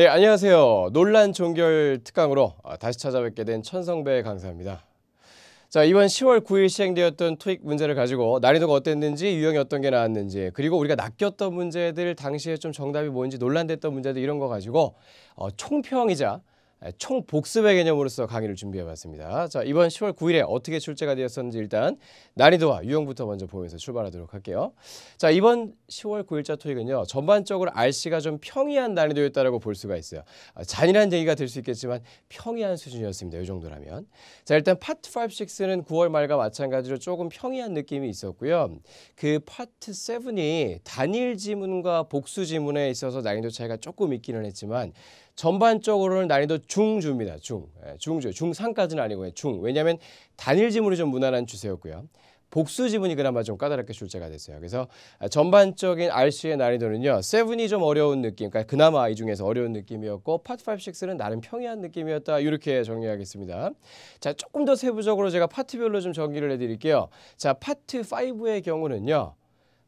네, 안녕하세요. 논란 종결 특강으로 아, 다시 찾아뵙게 된 천성배 강사입니다. 자, 이번 10월 9일 시행되었던 토익 문제를 가지고 난이도가 어땠는지, 유형이 어떤 게 나왔는지, 그리고 우리가 낚였던 문제들, 당시에 좀 정답이 뭔지 논란됐던 문제들 이런 거 가지고 어, 총평이자 총 복습의 개념으로서 강의를 준비해봤습니다. 자 이번 10월 9일에 어떻게 출제가 되었었는지 일단 난이도와 유형부터 먼저 보면서 출발하도록 할게요. 자 이번 10월 9일자 토익은요 전반적으로 RC가 좀 평이한 난이도였다라고 볼 수가 있어요. 아, 잔인한 얘기가 될 수 있겠지만 평이한 수준이었습니다. 이 정도라면 자 일단 파트 5, 6는 9월 말과 마찬가지로 조금 평이한 느낌이 있었고요. 그 파트 7이 단일 지문과 복수 지문에 있어서 난이도 차이가 조금 있기는 했지만 전반적으로는 난이도 중주입니다. 중. 예, 중주. 중상까지는 아니고 중. 왜냐하면 단일 지문이 좀 무난한 주세였고요. 복수 지문이 그나마 좀 까다롭게 출제가 됐어요. 그래서 전반적인 RC의 난이도는요. 세븐이 좀 어려운 느낌, 그러니까 그나마 이 중에서 어려운 느낌이었고 파트 5, 6는 나름 평이한 느낌이었다. 이렇게 정리하겠습니다. 자, 조금 더 세부적으로 제가 파트별로 좀 정리를 해드릴게요. 자, 파트 5의 경우는요.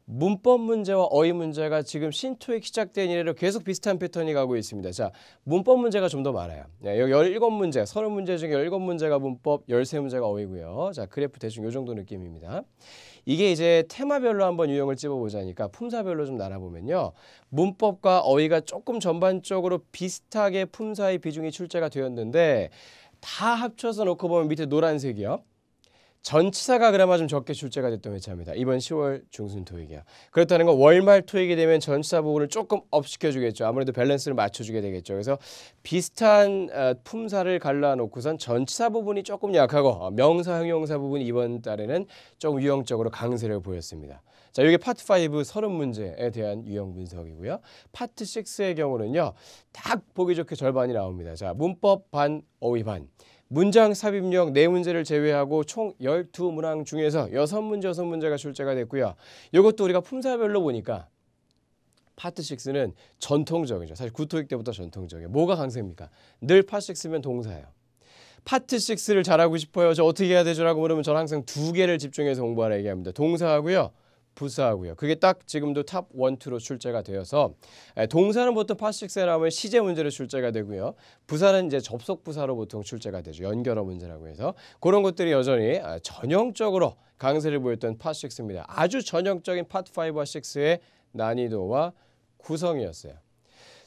문법 문제와 어휘 문제가 지금 신토익 시작된 이래로 계속 비슷한 패턴이 가고 있습니다. 자, 문법 문제가 좀 더 많아요. 여기 17문제, 30문제 중에 17문제가 문법, 13문제가 어휘고요. 자, 그래프 대충 요 정도 느낌입니다. 이게 이제 테마별로 한번 유형을 찝어보자니까 품사별로 좀 나눠보면요. 문법과 어휘가 조금 전반적으로 비슷하게 품사의 비중이 출제가 되었는데 다 합쳐서 놓고 보면 밑에 노란색이요. 전치사가 그나마 좀 적게 출제가 됐던 회차입니다. 이번 10월 중순 토익이야. 그렇다는 건 월말 토익이 되면 전치사 부분을 조금 업시켜주겠죠. 아무래도 밸런스를 맞춰주게 되겠죠. 그래서 비슷한 어, 품사를 갈라놓고선 전치사 부분이 조금 약하고 어, 명사, 형용사 부분이 이번 달에는 조금 유형적으로 강세를 보였습니다. 자, 이게 파트 5 서른 문제에 대한 유형 분석이고요. 파트 6의 경우는요. 딱 보기 좋게 절반이 나옵니다. 자, 문법 반, 어휘 반. 문장 삽입력 네문제를 제외하고 총 12문항 중에서 6문제, 6문제가 출제가 됐고요. 이것도 우리가 품사별로 보니까 파트 6는 전통적이죠. 사실 구토익 때부터 전통적이에요. 뭐가 강세입니까? 늘 파트 6면 동사예요. 파트 6를 잘하고 싶어요. 저 어떻게 해야 되죠? 라고 물으면 저는 항상 두 개를 집중해서 공부하라 얘기합니다. 동사하고요. 부사하고요. 그게 딱 지금도 탑원투로 출제가 되어서 동사는 보통 파식세나오면 시제 문제로 출제가 되고요. 부사는 이제 접속 부사로 보통 출제가 되죠. 연결어 문제라고 해서 그런 것들이 여전히 아, 전형적으로 강세를 보였던 파식스입니다. 아주 전형적인 파트 5와 6의 난이도와 구성이었어요.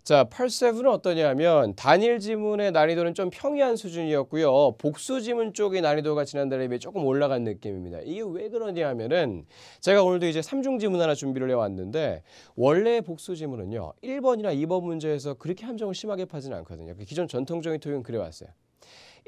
자, 8세븐은 어떠냐면 단일 지문의 난이도는 좀 평이한 수준이었고요. 복수 지문 쪽의 난이도가 지난달에 비해 조금 올라간 느낌입니다. 이게 왜 그러냐 하면은 제가 오늘도 이제 3중 지문 하나 준비를 해왔는데 원래 복수 지문은요. 1번이나 2번 문제에서 그렇게 함정을 심하게 파지는 않거든요. 기존 전통적인 토익은 그래왔어요.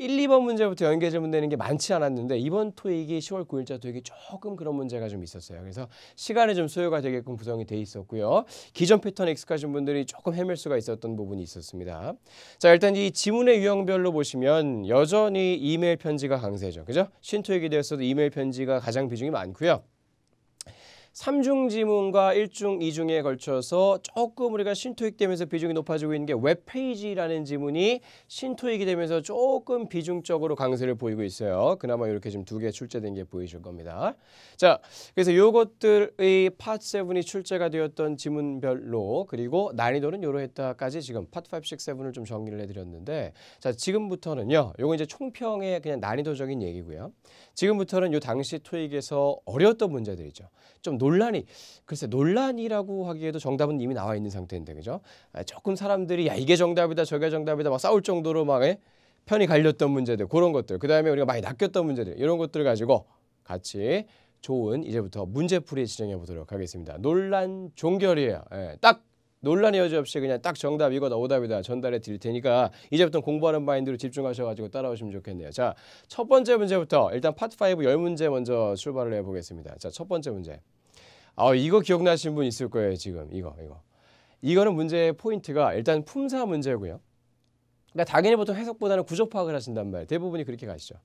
1, 2번 문제부터 연계 질문되는 게 많지 않았는데 이번 토익이 10월 9일자 토익이 조금 그런 문제가 좀 있었어요. 그래서 시간이 좀 소요가 되게끔 구성이 돼 있었고요. 기존 패턴 익숙하신 분들이 조금 헤맬 수가 있었던 부분이 있었습니다. 자 일단 이 지문의 유형별로 보시면 여전히 이메일 편지가 강세죠. 그죠? 신토익이 되었어도 이메일 편지가 가장 비중이 많고요. 3중지문과1중2중에 걸쳐서 조금 우리가 신토익 되면서 비중이 높아지고 있는 게 웹페이지라는 지문이 신토익이 되면서 조금 비중적으로 강세를 보이고 있어요. 그나마 이렇게 지금 두 개 출제된 게 보이실 겁니다. 자, 그래서 요것들의 파트 7이 출제가 되었던 지문별로 그리고 난이도는 요러했다까지 지금 파트 5, 6, 7을 좀 정리를 해드렸는데 자, 지금부터는요. 요거 이제 총평의 그냥 난이도적인 얘기고요. 지금부터는 요 당시 토익에서 어려웠던 문제들이죠. 좀 논란이 글쎄 논란이라고 하기에도 정답은 이미 나와 있는 상태인데 그죠? 아, 조금 사람들이 야 이게 정답이다 저게 정답이다 막 싸울 정도로 막 예? 편이 갈렸던 문제들 그런 것들 그 다음에 우리가 많이 낚였던 문제들 이런 것들 을 가지고 같이 좋은 이제부터 문제풀이 진행해 보도록 하겠습니다. 논란 종결이에요. 예, 딱 논란의 여지없이 그냥 딱 정답 이거다 오답이다 전달해 드릴 테니까 이제부터 공부하는 마인드로 집중하셔가지고 따라오시면 좋겠네요. 자, 첫 번째 문제부터 일단 파트 5 열 문제 먼저 출발을 해보겠습니다. 자, 첫 번째 문제. 아, 이거 기억나시는 분 있을 거예요, 지금. 이거, 이거. 이거는 문제의 포인트가 일단 품사 문제고요. 그러니까 당연히 보통 해석보다는 구조 파악을 하신단 말이에요. 대부분이 그렇게 가시죠.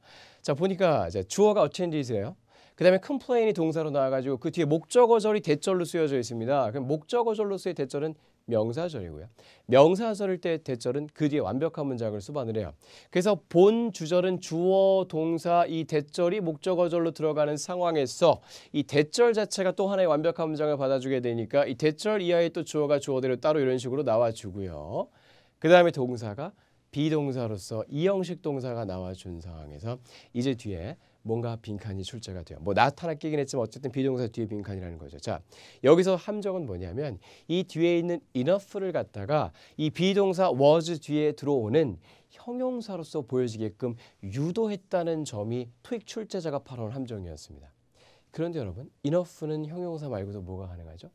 자, 보니까 이제 주어가 어체인지세요? 그 다음에 컴플레인이 동사로 나와가지고 그 뒤에 목적어절이 대절로 쓰여져 있습니다. 그럼 목적어절로서의 대절은 명사절이고요. 명사절일 때 대절은 그 뒤에 완벽한 문장을 수반을 해요. 그래서 본 주절은 주어, 동사, 이 대절이 목적어절로 들어가는 상황에서 이 대절 자체가 또 하나의 완벽한 문장을 받아주게 되니까 이 대절 이하의 또 주어가 주어대로 따로 이런 식으로 나와주고요. 그 다음에 동사가 비동사로서 이형식 동사가 나와준 상황에서 이제 뒤에 뭔가 빈칸이 출제가 돼요. 뭐 나타났긴 했지만 어쨌든 비동사 뒤에 빈칸이라는 거죠. 자, 여기서 함정은 뭐냐면 이 뒤에 있는 enough를 갖다가 이 비동사 was 뒤에 들어오는 형용사로서 보여지게끔 유도했다는 점이 토익 출제자가 발언 함정이었습니다. 그런데 여러분, enough는 형용사 말고도 뭐가 가능하죠?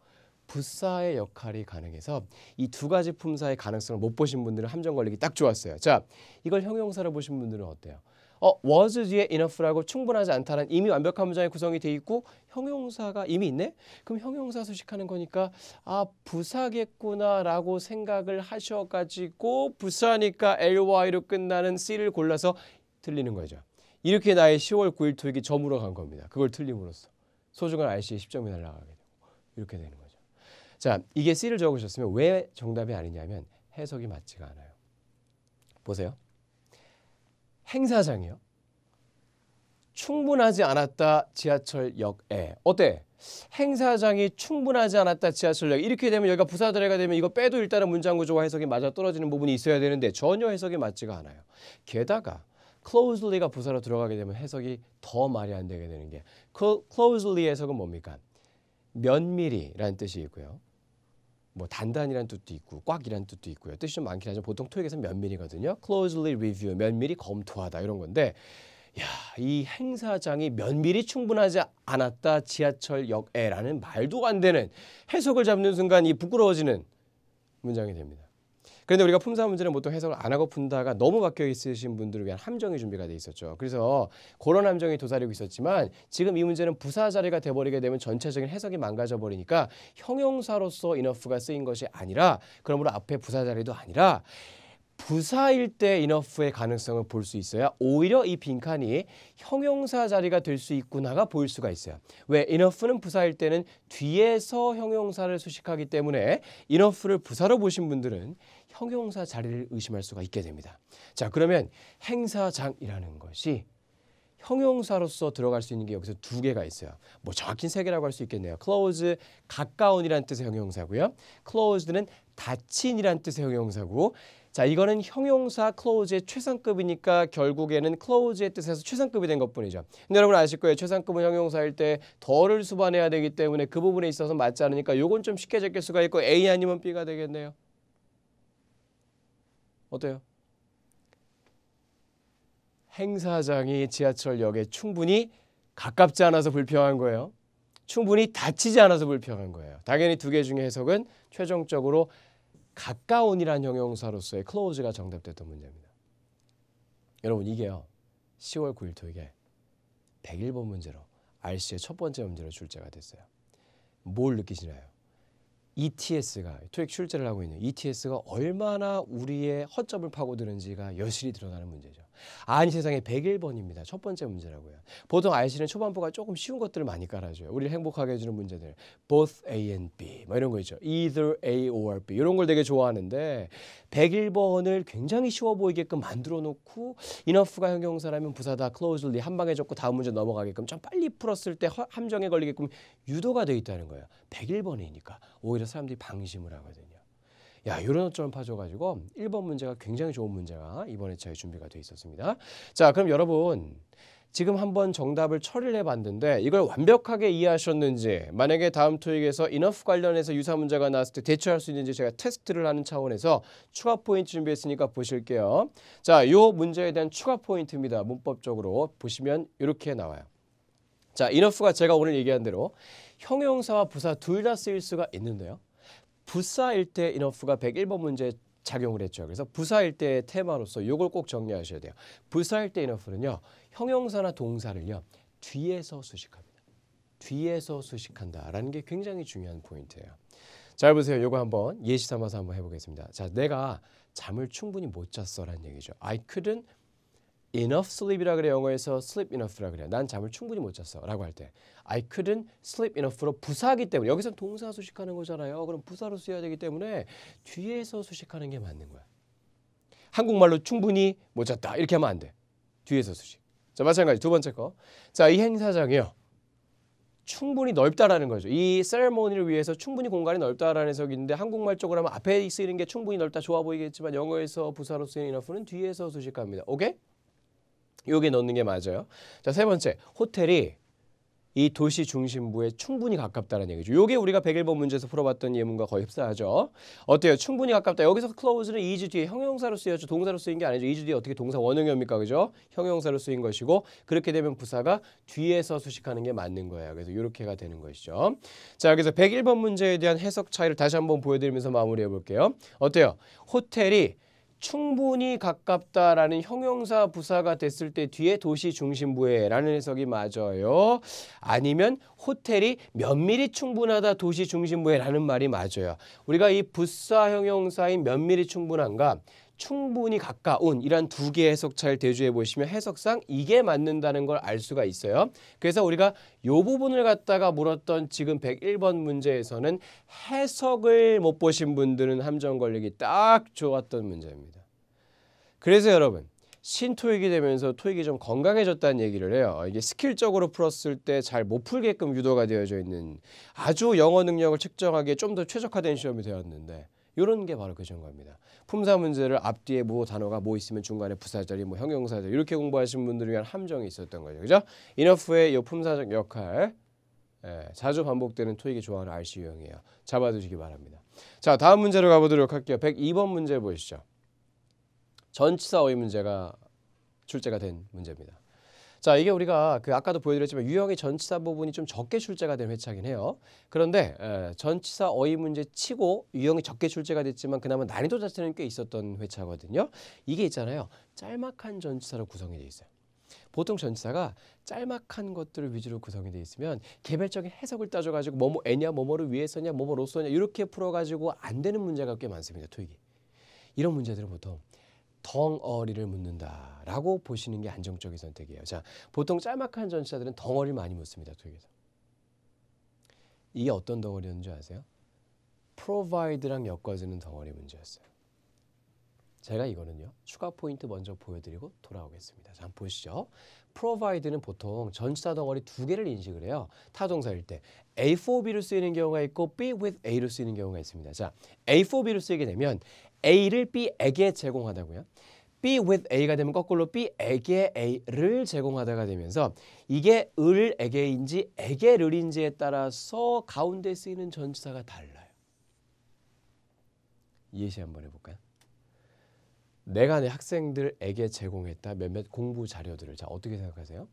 부사의 역할이 가능해서 이 두 가지 품사의 가능성을 못 보신 분들은 함정 걸리기 딱 좋았어요. 자, 이걸 형용사로 보신 분들은 어때요? 어, was 뒤에 enough라고 충분하지 않다는 이미 완벽한 문장이 구성이 돼 있고 형용사가 이미 있네? 그럼 형용사 수식하는 거니까 아 부사겠구나라고 생각을 하셔가지고 부사니까 ly로 끝나는 c를 골라서 틀리는 거죠. 이렇게 나의 10월 9일 토익이 저물어 간 겁니다. 그걸 틀림으로써 소중한 RC에 10점이 날아가게 되고 이렇게 되는 거죠. 자 이게 C를 적으셨으면 왜 정답이 아니냐면 해석이 맞지가 않아요. 보세요. 행사장이요. 충분하지 않았다 지하철역에 어때? 행사장이 충분하지 않았다 지하철역 이렇게 되면 여기가 부사들래가 되면 이거 빼도 일단은 문장 구조와 해석이 맞아 떨어지는 부분이 있어야 되는데 전혀 해석이 맞지가 않아요. 게다가 closely가 부사로 들어가게 되면 해석이 더 말이 안 되게 되는 게 closely 해석은 뭡니까? 면밀히라는 뜻이 있고요. 뭐 단단이란 뜻도 있고 꽉이란 뜻도 있고요. 뜻이 좀 많긴 하지만 보통 토익에서 는 면밀이거든요. closely review 면밀히 검토하다 이런 건데 야, 이 행사장이 면밀히 충분하지 않았다 지하철역에라는 말도 안 되는 해석을 잡는 순간 이 부끄러워지는 문장이 됩니다. 그런데 우리가 품사 문제는 보통 해석을 안 하고 푼다가 너무 박혀 있으신 분들을 위한 함정이 준비가 돼 있었죠. 그래서 그런 함정이 도사리고 있었지만 지금 이 문제는 부사 자리가 돼버리게 되면 전체적인 해석이 망가져 버리니까 형용사로서 enough가 쓰인 것이 아니라 그러므로 앞에 부사 자리도 아니라 부사일 때 enough의 가능성을 볼 수 있어야 오히려 이 빈칸이 형용사 자리가 될 수 있구나가 보일 수가 있어요. 왜 enough는 부사일 때는 뒤에서 형용사를 수식하기 때문에 enough를 부사로 보신 분들은 형용사 자리를 의심할 수가 있게 됩니다. 자, 그러면 행사장이라는 것이 형용사로서 들어갈 수 있는 게 여기서 두 개가 있어요. 뭐 정확히 세 개라고 할 수 있겠네요. close 가까운이란 뜻의 형용사고요. closed는 닫힌이란 뜻의 형용사고 자, 이거는 형용사 close의 최상급이니까 결국에는 close의 뜻에서 최상급이 된 것뿐이죠. 근데 여러분 아실 거예요. 최상급은 형용사일 때 덜을 수반해야 되기 때문에 그 부분에 있어서 맞지 않으니까 요건 좀 쉽게 적힐 수가 있고 A 아니면 B가 되겠네요. 어때요? 행사장이 지하철역에 충분히 가깝지 않아서 불평한 거예요. 충분히 닫히지 않아서 불평한 거예요. 당연히 두 개 중에 해석은 최종적으로 가까운이란 형용사로서의 클로즈가 정답됐던 문제입니다. 여러분 이게요. 10월 9일 토익에 101번 문제로 RC의 첫 번째 문제로 출제가 됐어요. 뭘 느끼시나요? ETS가 토익 출제를 하고 있는 ETS가 얼마나 우리의 허점을 파고드는지가 여실히 드러나는 문제죠. 아니 세상에 101번입니다. 첫 번째 문제라고요. 보통 아이씨는 초반부가 조금 쉬운 것들을 많이 깔아줘요. 우리를 행복하게 해주는 문제들. Both A and B. 뭐 이런 거 있죠. Either A or B. 이런 걸 되게 좋아하는데 101번을 굉장히 쉬워 보이게끔 만들어 놓고 enough가 형용사라면 부사다 closely 한 방에 적고 다음 문제 넘어가게끔 좀 빨리 풀었을 때 함정에 걸리게끔 유도가 돼 있다는 거예요. 101번이니까 오히려 사람들이 방심을 하거든요. 야, 이런 어처럼 파줘가지고 1번 문제가 굉장히 좋은 문제가 이번에 저희 준비가 돼 있었습니다. 자, 그럼 여러분 지금 한번 정답을 처리를 해봤는데 이걸 완벽하게 이해하셨는지 만약에 다음 토익에서 enough 관련해서 유사 문제가 나왔을 때 대처할 수 있는지 제가 테스트를 하는 차원에서 추가 포인트 준비했으니까 보실게요. 자, 이 문제에 대한 추가 포인트입니다. 문법적으로 보시면 이렇게 나와요. 자, enough가 제가 오늘 얘기한 대로 형용사와 부사 둘 다 쓰일 수가 있는데요. 부사 일대 인어프가 101번 문제 작용을 했죠. 그래서 부사 일대의 테마로서 이걸꼭 정리하셔야 돼요. 부사 일대 인어프는요. 형용사나 동사를요. 뒤에서 수식합니다. 뒤에서 수식한다라는 게 굉장히 중요한 포인트예요. 잘 보세요. 이거 한번 예시 삼아서 한번 해보겠습니다. 자, 내가 잠을 충분히 못 잤어라는 얘기죠. I couldn't enough sleep이라 그래 영어에서 sleep enough라 그래. 난 잠을 충분히 못 잤어라고 할때 I couldn't sleep enough로 부사하기 때문에 여기서 동사 수식하는 거잖아요. 그럼 부사로 쓰여야 되기 때문에 뒤에서 수식하는 게 맞는 거야. 한국말로 충분히 못 잤다 이렇게 하면 안 돼. 뒤에서 수식. 자 마찬가지 두 번째 거. 자 이 행사장이요. 충분히 넓다라는 거죠. 이 세레모니를 위해서 충분히 공간이 넓다라는 해석이 있는데 한국말 쪽으로 하면 앞에 쓰이는 게 충분히 넓다 좋아 보이겠지만 영어에서 부사로 쓰인는 enough는 뒤에서 수식합니다. 오케이? 여기 에 넣는 게 맞아요. 자, 세 번째. 호텔이 이 도시 중심부에 충분히 가깝다는 얘기죠. 요게 우리가 101번 문제에서 풀어봤던 예문과 거의 흡사하죠. 어때요? 충분히 가깝다. 여기서 close는 이즈 뒤에 형용사로 쓰여야죠. 동사로 쓰인 게 아니죠. 이주 뒤에 어떻게 동사 원형이옵니까? 그죠? 형용사로 쓰인 것이고 그렇게 되면 부사가 뒤에서 수식하는 게 맞는 거예요. 그래서 이렇게가 되는 것이죠. 자, 여기서 101번 문제에 대한 해석 차이를 다시 한번 보여드리면서 마무리해 볼게요. 어때요? 호텔이 충분히 가깝다라는 형용사 부사가 됐을 때 뒤에 도시 중심부에라는 해석이 맞아요. 아니면 호텔이 면밀히 충분하다 도시 중심부에라는 말이 맞아요. 우리가 이 부사 형용사인 면밀히 충분한가 충분히 가까운 이란 두 개의 해석차를 대조해 보시면 해석상 이게 맞는다는 걸 알 수가 있어요. 그래서 우리가 요 부분을 갖다가 물었던 지금 101번 문제에서는 해석을 못 보신 분들은 함정 걸리기 딱 좋았던 문제입니다. 그래서 여러분 신토익이 되면서 토익이 좀 건강해졌다는 얘기를 해요. 이게 스킬적으로 풀었을 때 잘 못 풀게끔 유도가 되어져 있는 아주 영어 능력을 측정하기에 좀 더 최적화된 시험이 되었는데 이런 게 바로 교정과입니다. 그 품사 문제를 앞뒤에 뭐 단어가 뭐 있으면 중간에 부사절이 뭐 형용사절 이렇게 공부하신 분들을 위한 함정이 있었던 거죠. 그죠? e n o 의이 품사적 역할 예, 자주 반복되는 토익이 좋아하는 RC 유형이에요. 잡아두시기 바랍니다. 자 다음 문제로 가보도록 할게요. 102번 문제 보시죠. 전치사 어휘 문제가 출제가 된 문제입니다. 자, 이게 우리가 그 아까도 보여드렸지만 유형의 전치사 부분이 좀 적게 출제가 된 회차긴 이 해요. 그런데 에, 전치사 어휘 문제 치고 유형이 적게 출제가 됐지만 그나마 난이도 자체는 꽤 있었던 회차거든요. 이게 있잖아요. 짤막한 전치사로 구성이 돼 있어요. 보통 전치사가 짤막한 것들을 위주로 구성이 돼 있으면 개별적인 해석을 따져가지고 뭐뭐 애냐 뭐뭐를 위해서냐 뭐뭐로서냐 이렇게 풀어가지고 안 되는 문제가 꽤 많습니다. 토익이. 이런 문제들은 보통 덩어리를 묻는다라고 보시는 게 안정적인 선택이에요. 자, 보통 짤막한 전치사들은 덩어리를 많이 묻습니다. 토익에서. 이게 어떤 덩어리였는지 아세요? provide랑 엮어지는 덩어리 문제였어요. 제가 이거는요. 추가 포인트 먼저 보여드리고 돌아오겠습니다. 자, 한번 보시죠. provide는 보통 전치사 덩어리 두 개를 인식을 해요. 타동사일 때 A for b 로 쓰이는 경우가 있고 B with A를 쓰이는 경우가 있습니다. 자, A for b 로 쓰이게 되면 A를 B에게 제공하다고요. B with A가 되면 거꾸로 B에게 A를 제공하다가 되면서 이게 을 에게인지 에게 를인지에 따라서 가운데 쓰이는 전치사가 달라요. 예시 한번 해볼까요? 내가 내 학생들에게 제공했다 몇몇 공부 자료들을 자 어떻게 생각하세요?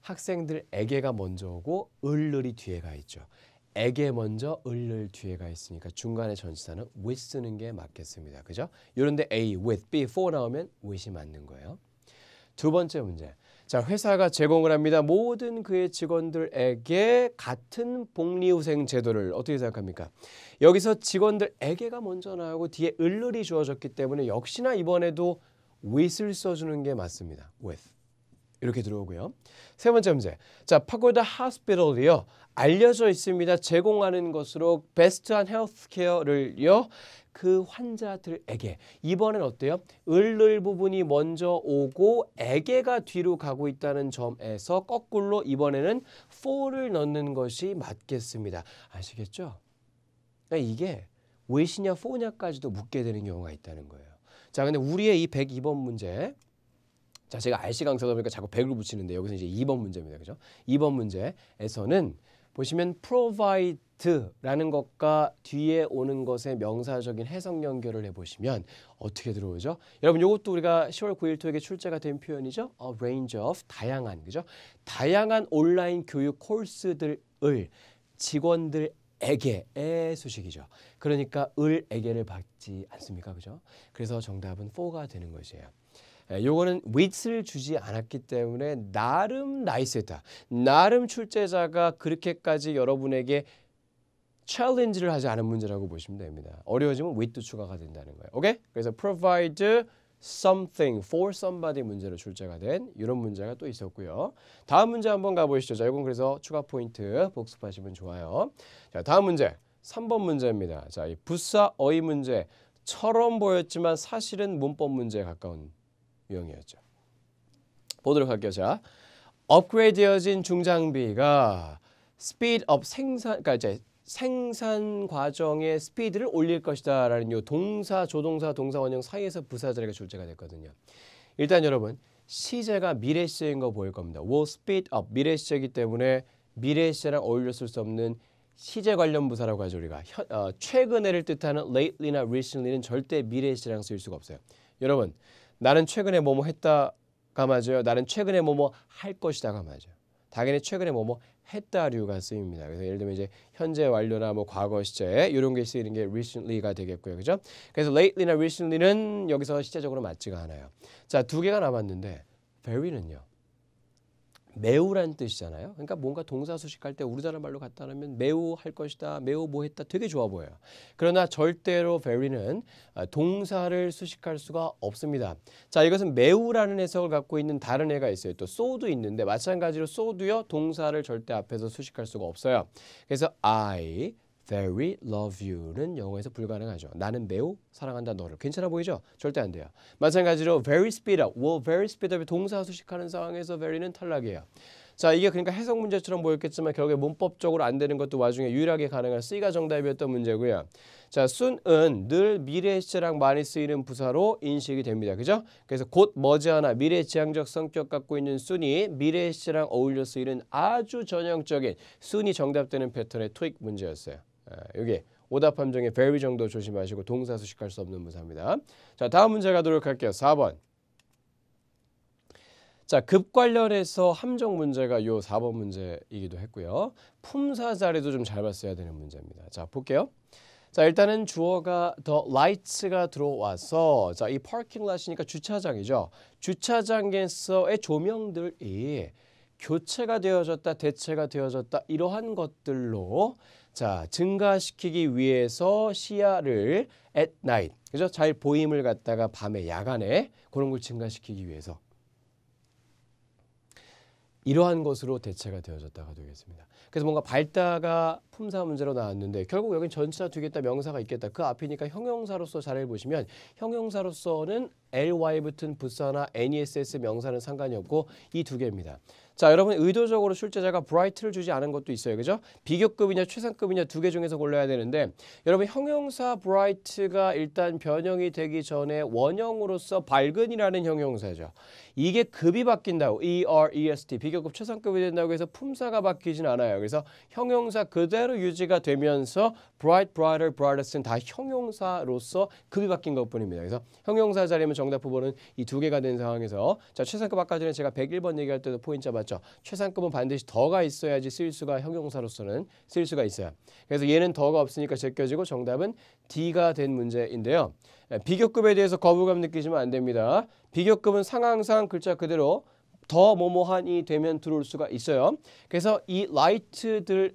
학생들에게가 먼저 오고 을을이 뒤에 가 있죠. 에게 먼저 을을 뒤에가 있으니까 중간에 전치사는 with 쓰는 게 맞겠습니다. 그죠? 이런데 a, with, b, for 나오면 with이 맞는 거예요. 두 번째 문제. 자, 회사가 제공을 합니다. 모든 그의 직원들에게 같은 복리후생 제도를 어떻게 생각합니까? 여기서 직원들에게가 먼저 나오고 뒤에 을을이 주어졌기 때문에 역시나 이번에도 with을 써주는 게 맞습니다. with. 이렇게 들어오고요. 세 번째 문제. 자, 파고다 하스피럴이요. 알려져 있습니다. 제공하는 것으로 베스트한 헬스케어를요. 그 환자들에게 이번엔 어때요? 을을 부분이 먼저 오고 에게가 뒤로 가고 있다는 점에서 거꾸로 이번에는 4를 넣는 것이 맞겠습니다. 아시겠죠? 그러니까 이게 왜시냐 4냐까지도 묻게 되는 경우가 있다는 거예요. 자, 근데 우리의 이 102번 문제 자, 제가 RC 강사다 보니까 자꾸 100을 붙이는데 여기서 이제 2번 문제입니다. 그죠? 2번 문제에서는 보시면 provide라는 것과 뒤에 오는 것의 명사적인 해석 연결을 해보시면 어떻게 들어오죠? 여러분 이것도 우리가 10월 9일 토익에 출제가 된 표현이죠. A range of 다양한 그죠? 다양한 온라인 교육 코스들을 직원들 에게의 소식이죠. 그러니까 을에게를 받지 않습니까? 그죠? 그래서 정답은 4가 되는 것이에요. 예, 요거는 w i t h 를 주지 않았기 때문에 나름 나이스했다. 나름 출제자가 그렇게까지 여러분에게 챌린지를 하지 않은 문제라고 보시면 됩니다. 어려워지면 w i t h 도 추가가 된다는 거예요. 오케이? 그래서 provide something for somebody 문제로 출제가 된 이런 문제가 또 있었고요. 다음 문제 한번 가보시죠. 자, 이건 그래서 추가 포인트 복습하시면 좋아요. 자, 다음 문제. 3번 문제입니다. 자, 이 부사 어휘 문제. 처럼 보였지만 사실은 문법 문제에 가까운 유이었죠 보도록 할게요. 자, 업그레이드되어진 중장비가 스피드업 생산, 그러니까 이제 생산 과정의 스피드를 올릴 것이다 라는 요 동사, 조동사, 동사 원형 사이에서 부사절가 출제가 됐거든요. 일단 여러분 시제가 미래 시제인 거 보일 겁니다. will speed up 미래 시제이기 때문에 미래 시제랑 어울렸을수 없는 시제 관련 부사라고 하죠 우리가 어, 최근에를 뜻하는 lately나 recently는 절대 미래 시제랑 쓰일 수가 없어요. 여러분 나는 최근에 뭐뭐 했다가 맞아요. 나는 최근에 뭐뭐 할 것이다가 맞아요. 당연히 최근에 뭐뭐 했다류가 쓰입니다. 그래서 예를 들면 이제 현재 완료나 뭐 과거 시제 이런 게 쓰이는 게 recently가 되겠고요. 그죠? 그래서 lately나 recently는 여기서 시제적으로 맞지가 않아요. 자, 두 개가 남았는데 very는요. 매우란 뜻이잖아요. 그러니까 뭔가 동사 수식할 때 우리나라 말로 갖다 놓으면 매우 할 것이다, 매우 뭐 했다 되게 좋아 보여요. 그러나 절대로 very는 아, 동사를 수식할 수가 없습니다. 자, 이것은 매우라는 해석을 갖고 있는 다른 애가 있어요. 또 so도 있는데 마찬가지로 so도요 동사를 절대 앞에서 수식할 수가 없어요. 그래서 I very love you는 영어에서 불가능하죠. 나는 매우 사랑한다 너를. 괜찮아 보이죠? 절대 안 돼요. 마찬가지로 very speed up, will very speed u p 이 동사 수식하는 상황에서 very는 탈락이에요. 자 이게 그러니까 해석 문제처럼 보였겠지만 결국에 문법적으로 안 되는 것도 와중에 유일하게 가능한 C가 정답이었던 문제고요. 자 soon은 늘 미래 시제랑 많이 쓰이는 부사로 인식이 됩니다. 그죠? 그래서 곧 머지않아 미래 지향적 성격 갖고 있는 순이 미래 시제랑 어울려 쓰이는 아주 전형적인 순이 정답되는 패턴의 토익 문제였어요. 아, 여기 오답 함정의 very 정도 조심하시고 동사 수식할 수 없는 문사입니다. 자 다음 문제 가도록 할게요. 4번. 자, 급 관련해서 함정 문제가 요 4번 문제이기도 했고요. 품사 자리도 좀 잘 봤어야 되는 문제입니다. 자, 볼게요. 자, 일단은 주어가 더 라이츠가 들어와서 자, 이 파킹 랏이니까 주차장이죠. 주차장에서의 조명들이 교체가 되어졌다, 대체가 되어졌다 이러한 것들로 자, 증가시키기 위해서 시야를 at night, 그죠? 잘 보임을 갖다가 밤에 야간에 그런 걸 증가시키기 위해서 이러한 것으로 대체가 되어졌다가 되겠습니다. 그래서 뭔가 발다가 품사 문제로 나왔는데 결국 여긴 전치사 두겠다 명사가 있겠다. 그 앞이니까 형용사로서 잘 해보시면 형용사로서는 ly 붙은 부사나 nes s 명사는 상관이 없고 이 두 개입니다. 자 여러분 의도적으로 출제자가 bright를 주지 않은 것도 있어요. 그죠? 비교급이냐 최상급이냐 두 개 중에서 골라야 되는데 여러분 형용사 bright가 일단 변형이 되기 전에 원형으로서 밝은이라는 형용사죠. 이게 급이 바뀐다고 EREST 비교급 최상급이 된다고 해서 품사가 바뀌진 않아요. 그래서 형용사 그대로 유지가 되면서 bright, brighter, brightest는 다 형용사로서 급이 바뀐 것뿐입니다. 그래서 형용사 자리면 정답 후보는 이 두 개가 된 상황에서 자 최상급 아까 전에 제가 101번 얘기할 때도 포인트 잡았죠. 최상급은 반드시 더가 있어야지 쓰일 수가 형용사로서는 쓰일 수가 있어요. 그래서 얘는 더가 없으니까 제껴지고 정답은 D가 된 문제인데요. 비교급에 대해서 거부감 느끼시면 안 됩니다. 비교급은 상황상 글자 그대로 더 뭐뭐한이 되면 들어올 수가 있어요. 그래서 이 라이트들이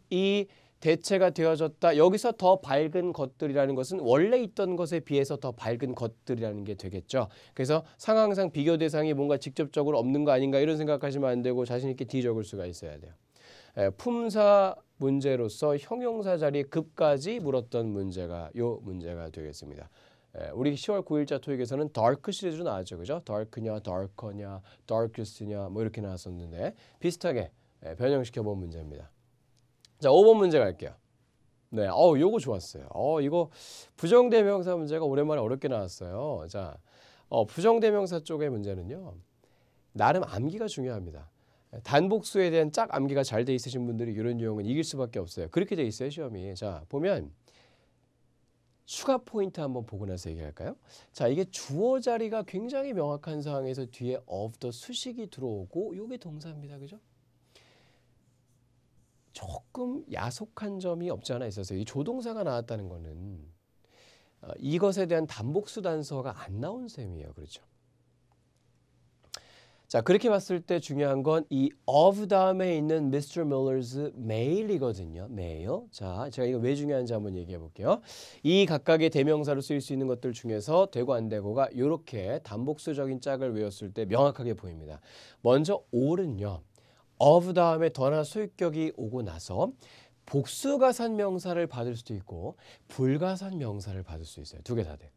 대체가 되어졌다. 여기서 더 밝은 것들이라는 것은 원래 있던 것에 비해서 더 밝은 것들이라는 게 되겠죠. 그래서 상황상 비교 대상이 뭔가 직접적으로 없는 거 아닌가 이런 생각하시면 안 되고 자신 있게 뒤적을 수가 있어야 돼요. 예, 품사 문제로서 형용사 자리 급까지 물었던 문제가 요 문제가 되겠습니다. 예, 우리 10월 9일자 토익에서는 d 크 시리즈로 나왔죠. 그죠? d 크냐 d a 냐 d 크 r 냐뭐 이렇게 나왔었는데 비슷하게 예, 변형시켜 본 문제입니다. 자, 5번 문제 갈게요. 네, 어, 요거 좋았어요. 어, 이거 부정대명사 문제가 오랜만에 어렵게 나왔어요. 자, 어, 부정대명사 쪽의 문제는요. 나름 암기가 중요합니다. 단복수에 대한 짝 암기가 잘 돼 있으신 분들이 이런 유형은 이길 수밖에 없어요. 그렇게 돼 있어요, 시험이. 자, 보면 추가 포인트 한번 보고 나서 얘기할까요? 자, 이게 주어 자리가 굉장히 명확한 상황에서 뒤에 of the 수식이 들어오고 요게 동사입니다. 그죠? 조금 야속한 점이 없지 않아 있어서 이 조동사가 나왔다는 거는 어, 이것에 대한 단복수 단서가 안 나온 셈이에요. 그렇죠? 자 그렇게 봤을 때 중요한 건 이 of 다음에 있는 Mr. Miller's mail이거든요. mail. 자 제가 이거 왜 중요한지 한번 얘기해 볼게요. 이 각각의 대명사로 쓰일 수 있는 것들 중에서 되고 안 되고가 이렇게 단복수적인 짝을 외웠을 때 명확하게 보입니다. 먼저 올은요 of 다음에 더나 소유격이 오고 나서 복수가산 명사를 받을 수도 있고 불가산 명사를 받을 수 있어요. 두 개 다 돼.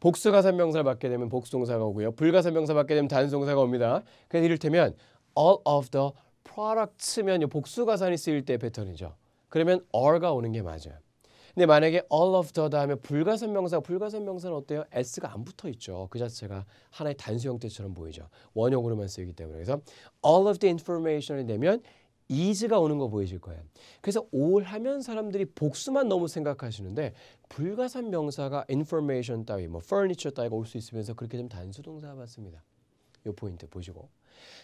복수가산 명사를 받게 되면 복수동사가 오고요. 불가산 명사 받게 되면 단수동사가 옵니다. 그래서 이를테면 all of the products면 복수가산이 쓰일 때 패턴이죠. 그러면 are가 오는 게 맞아요. 근데 만약에 all of the 다음에 불가선명사 불가선명사는 어때요? s가 안 붙어 있죠. 그 자체가 하나의 단수 형태처럼 보이죠. 원형으로만 쓰이기 때문에 그래서 all of the i n f o r m a t i o n 이되면 이즈가 오는 거 보이실 거예요. 그래서 all 하면 사람들이 복수만 너무 생각하시는데 불가산 명사가 information 따위, 뭐 furniture 따위가 올 수 있으면서 그렇게 좀 단수 동사가 습니다요 포인트 보시고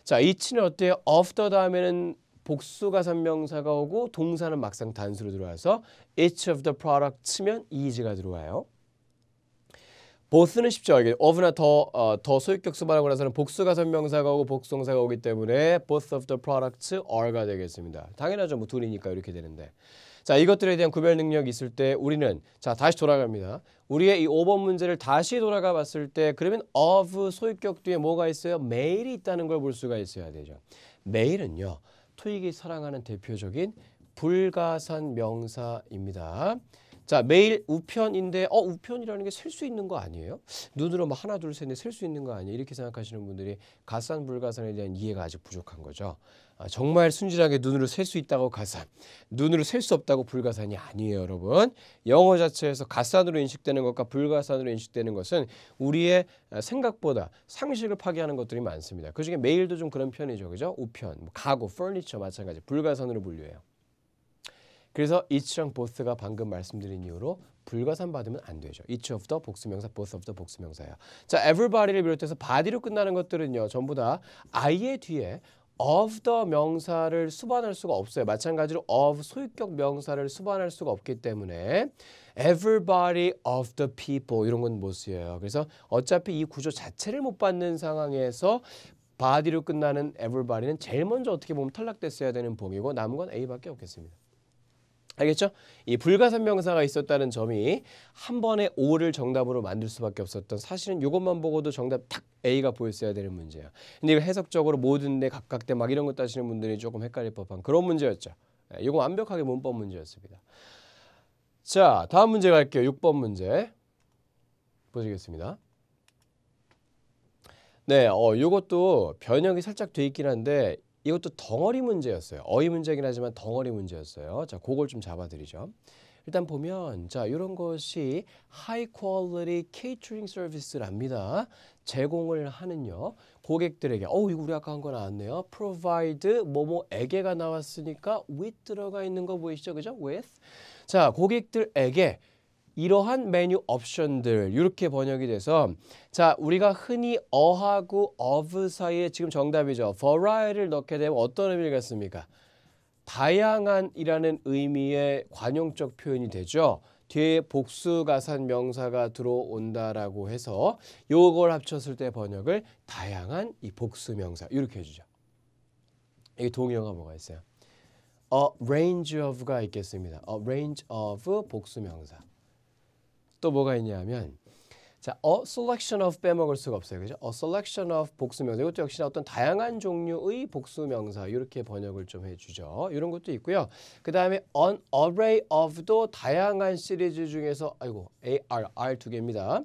자, 이치는 어때요? o f t h e 다음에는 복수가 선명사가 오고 동사는 막상 단수로 들어와서 each of the product 치면 is가 들어와요. both는 쉽죠. 이게 of나 더, 어, 더 소유격수 말하고 나서는 복수가 선명사가 오고 복수동사가 오기 때문에 both of the products are가 되겠습니다. 당연하죠. 뭐 둘이니까 이렇게 되는데. 자, 이것들에 대한 구별 능력이 있을 때 우리는 자, 다시 돌아갑니다. 우리의 이 5번 문제를 다시 돌아가 봤을 때 그러면 of 소유격 뒤에 뭐가 있어요? m a 이 있다는 걸 볼 수가 있어야 되죠. m a 은요 토익이 사랑하는 대표적인 불가산 명사입니다. 자 매일 우편인데 어 우편이라는 게 셀 수 있는 거 아니에요? 눈으로 뭐 하나 둘셋넷셀수 있는 거 아니에요? 이렇게 생각하시는 분들이 가산 불가산에 대한 이해가 아직 부족한 거죠. 아, 정말 순진하게 눈으로 셀 수 있다고 가산, 눈으로 셀 수 없다고 불가산이 아니에요, 여러분. 영어 자체에서 가산으로 인식되는 것과 불가산으로 인식되는 것은 우리의 아, 생각보다 상식을 파괴하는 것들이 많습니다. 그중에 메일도 좀 그런 편이죠, 그죠? 우편, 뭐 가구, 퍼니처 마찬가지 불가산으로 분류해요. 그래서 each랑 both가 방금 말씀드린 이유로 불가산 받으면 안 되죠. each of the 복수명사, both of the 복수명사예요. 자, everybody를 비롯해서 body로 끝나는 것들은요. 전부 다 i의 뒤에 of the 명사를 수반할 수가 없어요. 마찬가지로 of 소유격 명사를 수반할 수가 없기 때문에 everybody of the people 이런 건 못 쓰여요. 그래서 어차피 이 구조 자체를 못 받는 상황에서 바디로 끝나는 everybody는 제일 먼저 어떻게 보면 탈락됐어야 되는 범이고 남은 건 A밖에 없겠습니다. 알겠죠? 이 불가산명사가 있었다는 점이 한 번에 O를 정답으로 만들 수밖에 없었던 사실은 이것만 보고도 정답 탁 A가 보였어야 되는 문제야. 근데 이걸 해석적으로 모든 데 각각 때 막 이런 거 따시는 분들이 조금 헷갈릴 법한 그런 문제였죠. 이거 예, 완벽하게 문법 문제였습니다. 자, 다음 문제 갈게요. 6번 문제 보시겠습니다. 네, 어, 요것도 변형이 살짝 돼 있긴 한데 이것도 덩어리 문제였어요. 어휘 문제긴 하지만 덩어리 문제였어요. 자, 그걸 좀 잡아드리죠. 일단 보면 자 이런 것이 하이 g h q 케이 l 링서비스 a t 랍니다 제공을 하는요 고객들에게 어우 이거 우리 아까 한거 나왔네요. 프로 o 이드 d e 뭐뭐에게가 나왔으니까 with 들어가 있는 거 보이시죠, 그죠? with 자 고객들에게 이러한 메뉴 옵션들 이렇게 번역이 돼서 자 우리가 흔히 어하고 of 사이에 지금 정답이죠. variety를 넣게 되면 어떤 의미를 갖습니까? 다양한이라는 의미의 관용적 표현이 되죠. 뒤에 복수가산 명사가 들어온다라고 해서 요걸 합쳤을 때 번역을 다양한 이 복수 명사 이렇게 해주죠. 이게 동의어가 뭐가 있어요? A range of가 있겠습니다. A range of 복수 명사. 또 뭐가 있냐면 자, a selection of 빼먹을 수가 없어요. 그죠? a selection of 복수명사. 이것도 역시나 어떤 다양한 종류의 복수명사. 이렇게 번역을 좀 해주죠. 이런 것도 있고요. 그 다음에 an array of도 다양한 시리즈 중에서, 아이고, AR, R 두 개입니다.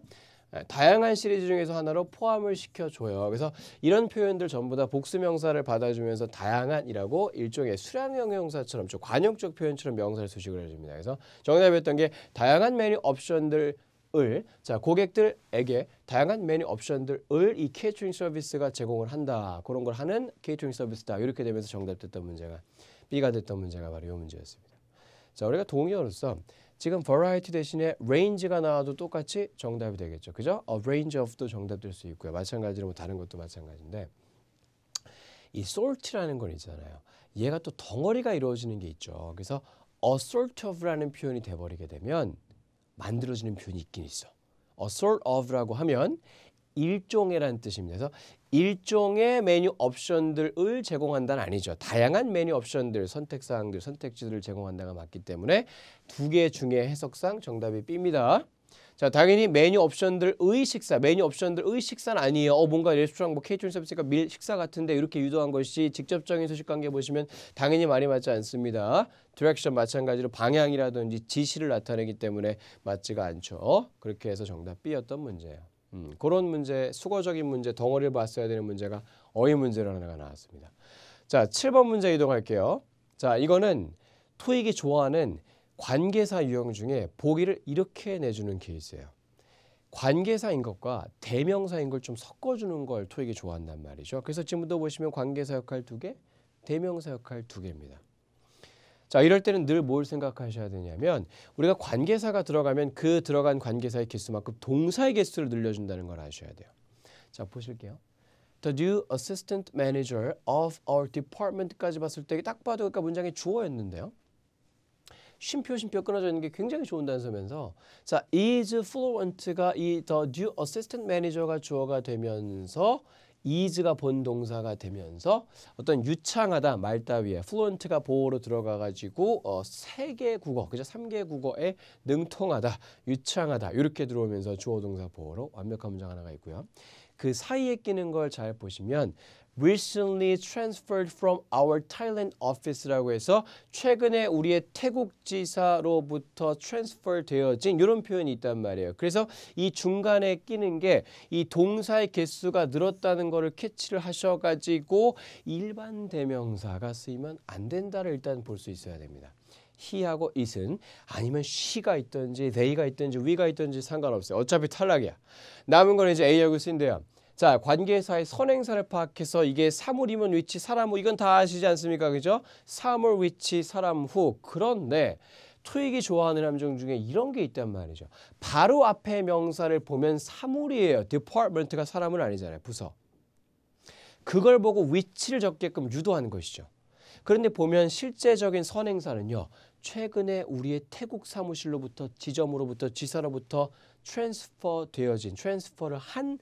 예, 다양한 시리즈 중에서 하나로 포함을 시켜줘요. 그래서 이런 표현들 전부 다 복수명사를 받아주면서 다양한이라고 일종의 수량형 용사처럼좀 관용적 표현처럼 명사를 수식을 해줍니다. 그래서 정답이었던 게 다양한 메뉴 옵션들 을자 고객들에게 다양한 메뉴 옵션들을 이 케이트링 서비스가 제공을 한다 그런 걸 하는 케이트링 서비스다 이렇게 되면서 정답됐던 문제가 B가 됐던 문제가 바로 이 문제였습니다. 자 우리가 동의어로서 지금 variety 대신에 range가 나와도 똑같이 정답이 되겠죠. 그죠? a range of도 정답될 수 있고요. 마찬가지로 뭐 다른 것도 마찬가지인데 이 salt라는 건 있잖아요. 얘가 또 덩어리가 이루어지는 게 있죠. 그래서 a sort of라는 표현이 돼버리게 되면 만들어지는 표현이 있긴 있어. a sort of라고 하면 일종의라는 뜻입니다. 그래서 일종의 메뉴 옵션들을 제공한다는 아니죠. 다양한 메뉴 옵션들, 선택사항들, 선택지들을 제공한다가 맞기 때문에 두 개 중에 해석상 정답이 B입니다. 자, 당연히 메뉴 옵션들의 식사, 메뉴 옵션들의 식사는 아니에요. 어, 뭔가 레스토랑, 뭐 케이트링 서비스가 밀 식사 같은데 이렇게 유도한 것이 직접적인 소식 관계 보시면 당연히 말이 맞지 않습니다. 디렉션 마찬가지로 방향이라든지 지시를 나타내기 때문에 맞지가 않죠. 그렇게 해서 정답 B였던 문제예요. 음, 그런 문제, 수거적인 문제, 덩어리를 봤어야 되는 문제가 어휘 문제라는 하나가 나왔습니다. 자, 7번 문제 이동할게요. 자, 이거는 토익이 좋아하는 관계사 유형 중에 보기를 이렇게 내주는 케이스예요. 관계사인 것과 대명사인 걸 좀 섞어주는 걸 토익이 좋아한단 말이죠. 그래서 지금부터 보시면 관계사 역할 두 개, 대명사 역할 두 개입니다. 자, 이럴 때는 늘 뭘 생각하셔야 되냐면 우리가 관계사가 들어가면 그 들어간 관계사의 개수만큼 동사의 개수를 늘려준다는 걸 아셔야 돼요. 자, 보실게요. The new assistant manager of our department까지 봤을 때 딱 봐도 그러니까 문장이 주어였는데요. 쉼표 쉼표 끊어져 있는 게 굉장히 좋은 단서면서 자 is fluent가 이 the new assistant manager가 주어가 되면서 이즈가 본 동사가 되면서 어떤 유창하다 말 따위에 플루언트가 보호로 들어가 가지고 어, 3개 국어, 그죠? 3개 국어에 능통하다, 유창하다 이렇게 들어오면서 주어 동사 보호로 완벽한 문장 하나가 있고요. 그 사이에 끼는 걸 잘 보시면 recently transferred from our Thailand office라고 해서 최근에 우리의 태국 지사로부터 transfer 되어진 이런 표현이 있단 말이에요. 그래서 이 중간에 끼는 게 이 동사의 개수가 늘었다는 거를 캐치를 하셔가지고 일반 대명사가 쓰이면 안 된다를 일단 볼 수 있어야 됩니다. he하고 it은 아니면 she가 있든지 they가 있든지 we가 있든지 상관없어요. 어차피 탈락이야. 남은 건 이제 A하고 C인데요. 자, 관계사의 선행사를 파악해서 이게 사물이면 위치, 사람 후 이건 다 아시지 않습니까? 그죠? 사물 위치, 사람 후. 그런데 투익이 좋아하는 함정 중에 이런 게 있단 말이죠. 바로 앞에 명사를 보면 사물이에요. department가 사람은 아니잖아요. 부서. 그걸 보고 위치를 적게끔 유도하는 것이죠. 그런데 보면 실제적인 선행사는요. 최근에 우리의 태국 사무실로부터 지점으로부터 지사로부터 트랜스퍼 되어진 트랜스퍼를 한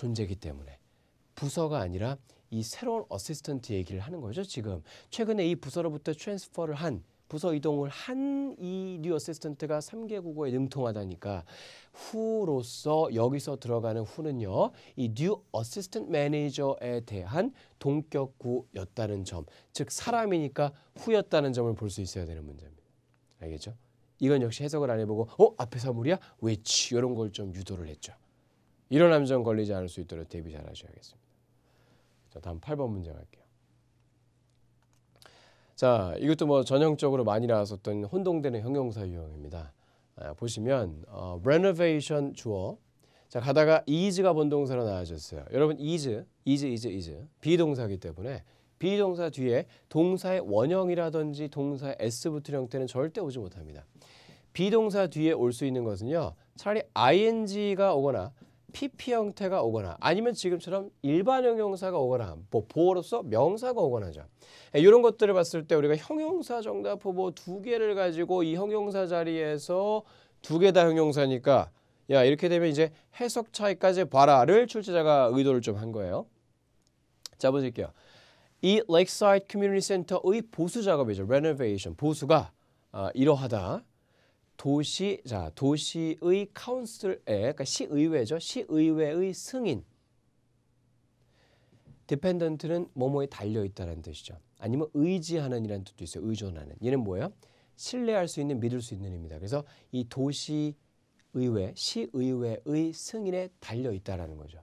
존재이기 때문에 부서가 아니라 이 새로운 어시스턴트 얘기를 하는 거죠. 지금 최근에 이 부서로부터 트랜스퍼를 한 부서 이동을 한 이 뉴 어시스턴트가 3개 국어에 능통하다니까 후로서 여기서 들어가는 후는요. 이 뉴 어시스턴트 매니저에 대한 동격구였다는 점, 즉 사람이니까 후였다는 점을 볼 수 있어야 되는 문제입니다. 알겠죠? 이건 역시 해석을 안 해보고 어 앞에 사물이야? 왜치 이런 걸 좀 유도를 했죠. 이런 함정 걸리지 않을 수 있도록 대비 잘 하셔야겠습니다. 자, 다음 8번 문제 갈게요. 자, 이것도 뭐 전형적으로 많이 나왔었던 혼동되는 형용사 유형입니다. 아, 보시면 어, renovation 주어 자 가다가 is가 본동사로 나와졌어요. 여러분 is, is, is, is 비동사기 때문에 비동사 뒤에 동사의 원형이라든지 동사의 s 붙은 형태는 절대 오지 못합니다. 비동사 뒤에 올 수 있는 것은요. 차라리 ing가 오거나 PP 형태가 오거나 아니면 지금처럼 일반 형용사가 오거나 뭐 보어로서 명사가 오거나죠. 이런 예, 것들을 봤을 때 우리가 형용사 정답 후보 두 개를 가지고 이 형용사 자리에서 두 개 다 형용사니까 야 이렇게 되면 이제 해석 차이까지 봐라를 출제자가 의도를 좀 한 거예요. 자 보실게요. 이 Lakeside Community Center의 보수 작업이죠. Renovation 보수가 아, 이러하다. 도시 자 도시의 카운슬 에 예, 그러니까 시의회죠 시의회의 승인 디펜던트는 뭐뭐에 달려 있다라는 뜻이죠 아니면 의지하는이라는 뜻도 있어요 의존하는 얘는 뭐예요 신뢰할 수 있는 믿을 수 있는 입니다 그래서 이 도시 의회 시의회의 승인에 달려 있다라는 거죠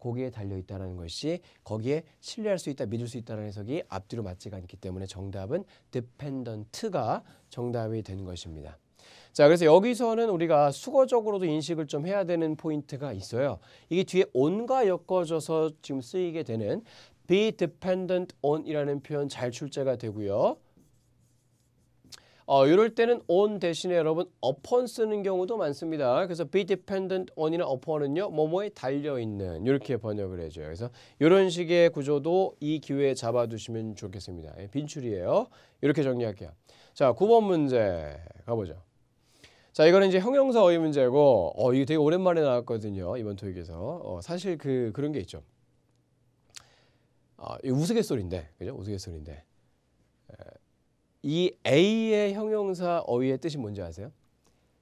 거기에 달려 있다라는 것이 거기에 신뢰할 수 있다, 믿을 수 있다라는 해석이 앞뒤로 맞지가 않기 때문에 정답은 d 펜던트가 정답이 되는 것입니다. 자, 그래서 여기서는 우리가 수거적으로도 인식을 좀 해야 되는 포인트가 있어요. 이게 뒤에 on과 엮어져서 지금 쓰이게 되는 be dependent on이라는 표현 잘 출제가 되고요. 어, 이럴 때는 on 대신에 여러분 upon 쓰는 경우도 많습니다. 그래서 be dependent on이나 upon은요. 뭐뭐에 달려있는 이렇게 번역을 해줘요. 그래서 이런 식의 구조도 이 기회에 잡아두시면 좋겠습니다. 예, 빈출이에요. 이렇게 정리할게요. 자, 9번 문제 가보죠. 자 이거는 이제 형용사 어휘 문제고 어 이게 되게 오랜만에 나왔거든요 이번 토익에서 어, 사실 그 그런 게 있죠 어, 우스갯소리인데 그죠 우스갯소리인데 에, 이 A의 형용사 어휘의 뜻이 뭔지 아세요?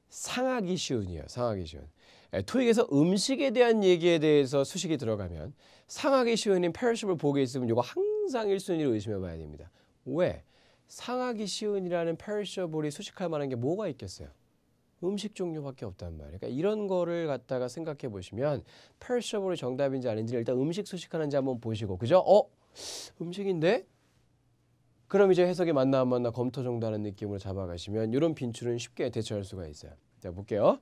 상하기 쉬운이에요 상하기 쉬운 에, 토익에서 음식에 대한 얘기에 대해서 수식이 들어가면 상하기 쉬운인 perishable 복에 있으면 이거 항상 1순위로 의심해 봐야 됩니다 왜? 상하기 쉬운이라는 perishable이 수식할 만한 게 뭐가 있겠어요? 음식 종류밖에 없단 말이에요. 그러니까 이런 거를 갖다가 생각해 보시면 perishable 정답인지 아닌지를 일단 음식 수식하는지 한번 보시고 그죠? 어? 음식인데? 그럼 이제 해석이 맞나 안 맞나 검토 정도하는 느낌으로 잡아가시면 이런 빈출은 쉽게 대처할 수가 있어요. 자 볼게요.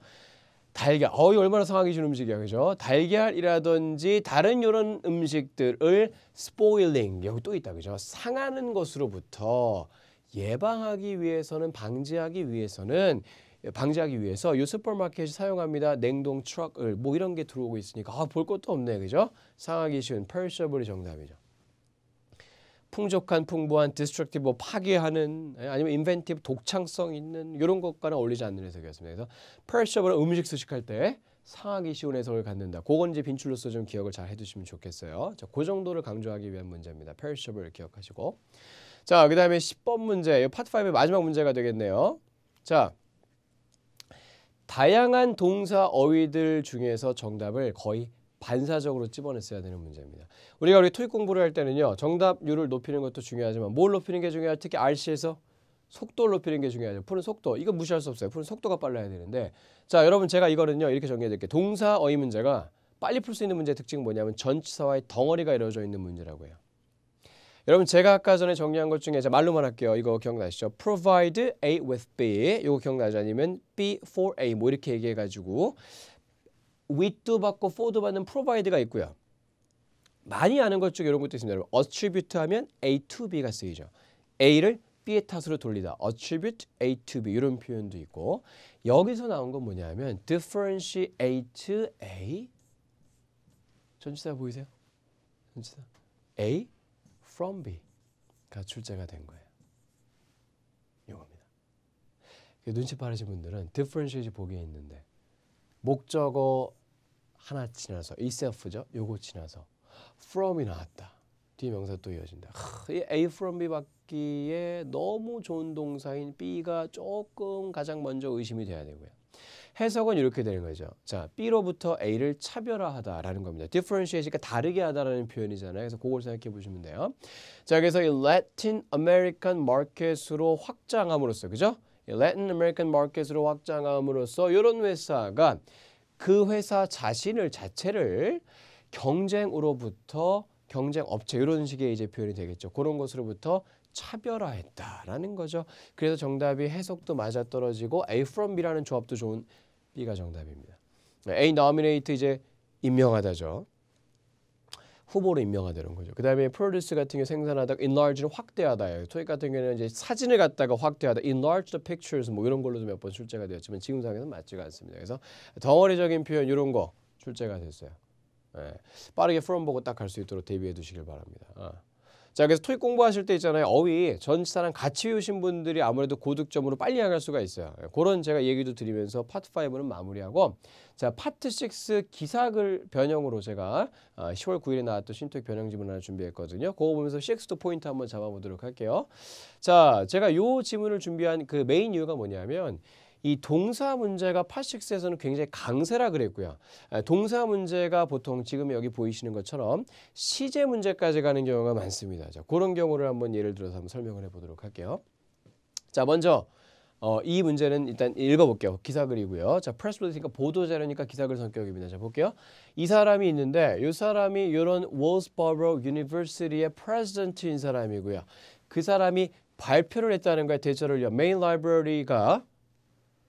달걀, 어이 얼마나 상하기 좋은 음식이야, 그죠? 달걀이라든지 다른 이런 음식들을 spoiling 여기 또 있다, 그죠? 상하는 것으로부터 예방하기 위해서는 방지하기 위해서는 예, 방지하기 위해서 요 슈퍼마켓이 사용합니다. 냉동 트럭을 뭐 이런 게 들어오고 있으니까 아, 볼 것도 없네. 그죠? 상하기 쉬운 perishable이 정답이죠. 풍족한 풍부한 디스트럭티브 뭐 파괴하는 예, 아니면 인벤티브 독창성 있는 이런 것과는 어울리지 않는 해석이었습니다. 그래서 perishable 음식 수식할 때 상하기 쉬운 해석을 갖는다. 고건지 빈출로서 좀 기억을 잘 해두시면 좋겠어요. 자, 그 정도를 강조하기 위한 문제입니다. p e r i s h a b l e 기억하시고. 자, 그 다음에 10번 문제, 이 파트 5의 마지막 문제가 되겠네요. 자, 다양한 동사 어휘들 중에서 정답을 거의 반사적으로 집어냈어야 되는 문제입니다. 우리가 우리 토익 공부를 할 때는요. 정답률을 높이는 것도 중요하지만 뭘 높이는 게 중요하죠? 특히 RC에서 속도를 높이는 게 중요하죠. 푸는 속도. 이거 무시할 수 없어요. 푸는 속도가 빨라야 되는데 자 여러분 제가 이거는요. 이렇게 정리해드릴게요. 동사 어휘 문제가 빨리 풀 수 있는 문제의 특징은 뭐냐면 전치사와의 덩어리가 이루어져 있는 문제라고 해요. 여러분 제가 아까 전에 정리한 것 중에 제 말로만 할게요. 이거 기억나시죠? Provide A with B. 이거 기억나죠? 아니면 B for A 뭐 이렇게 얘기해가지고 with도 받고 for도 받는 provide가 있고요. 많이 아는 것 중에 이런 것도 있습니다. 여러분 attribute 하면 A to B가 쓰이죠. A를 B의 탓으로 돌리다. attribute A to B 이런 표현도 있고 여기서 나온 건 뭐냐면 differentiate A 전치사 보이세요? 전치사 A from be가 출제가 된 거예요. 요겁니다. 그 눈치 빠르신 분들은 differentiate 보기에 있는데 목적어 하나 지나서 itself죠. 요거 지나서 from이 나왔다. 뒤에 명사 또 이어진다. 하, A from B 받기에 너무 좋은 동사인 B가 조금 가장 먼저 의심이 돼야 되고요. 해석은 이렇게 되는 거죠. 자, B로부터 A를 차별화하다라는 겁니다. differentiate, 그니까 다르게 하다라는 표현이잖아요. 그래서 그걸 생각해 보시면 돼요. 자, 그래서 이 Latin American market으로 확장함으로써, 그죠? Latin American market으로 확장함으로써 이런 회사가 그 회사 자신을 자체를 경쟁으로부터 경쟁 업체 이런 식의 이제 표현이 되겠죠. 그런 것으로부터 차별화했다라는 거죠. 그래서 정답이 해석도 맞아떨어지고 A from B라는 조합도 좋은 B가 정답입니다. 네, A nominate 이제 임명하다죠. 후보로 임명하다는 거죠. 그 다음에 produce 같은 경우 생산하다, enlarge는 확대하다예 토익 같은 경우는 이제 사진을 갖다가 확대하다, enlarge the pictures 뭐 이런 걸로도 몇번 출제가 되었지만 지금 상에서는 맞지가 않습니다. 그래서 덩어리적인 표현 이런 거 출제가 됐어요. 예. 빠르게 프롬 보고 딱 할 수 있도록 대비해 두시길 바랍니다. 아. 자 그래서 토익 공부하실 때 있잖아요. 어휘 전치사랑 같이 외우신 분들이 아무래도 고득점으로 빨리 향갈 수가 있어요. 예, 그런 제가 얘기도 드리면서 파트 5는 마무리하고 자 파트 6 기사글 변형으로 제가 10월 아, 9일에 나왔던 신토익 변형 지문 하나 준비했거든요. 그거 보면서 6도 포인트 한번 잡아보도록 할게요. 자 제가 요 지문을 준비한 그 메인 이유가 뭐냐면 이 동사 문제가 86에서는 굉장히 강세라 그랬고요. 아, 동사 문제가 보통 지금 여기 보이시는 것처럼 시제 문제까지 가는 경우가 많습니다. 자, 그런 경우를 한번 예를 들어서 한번 설명을 해보도록 할게요. 자, 먼저 어, 이 문제는 일단 읽어볼게요. 기사글이고요. 자, 프레스블리니까 그러니까 보도자료니까 기사글 성격입니다. 자, 볼게요. 이 사람이 있는데 이 사람이 이런 월스버러 유니버시티의 프레지던트인 사람이고요. 그 사람이 발표를 했다는 거에 대처를 위한 메인 라이브러리가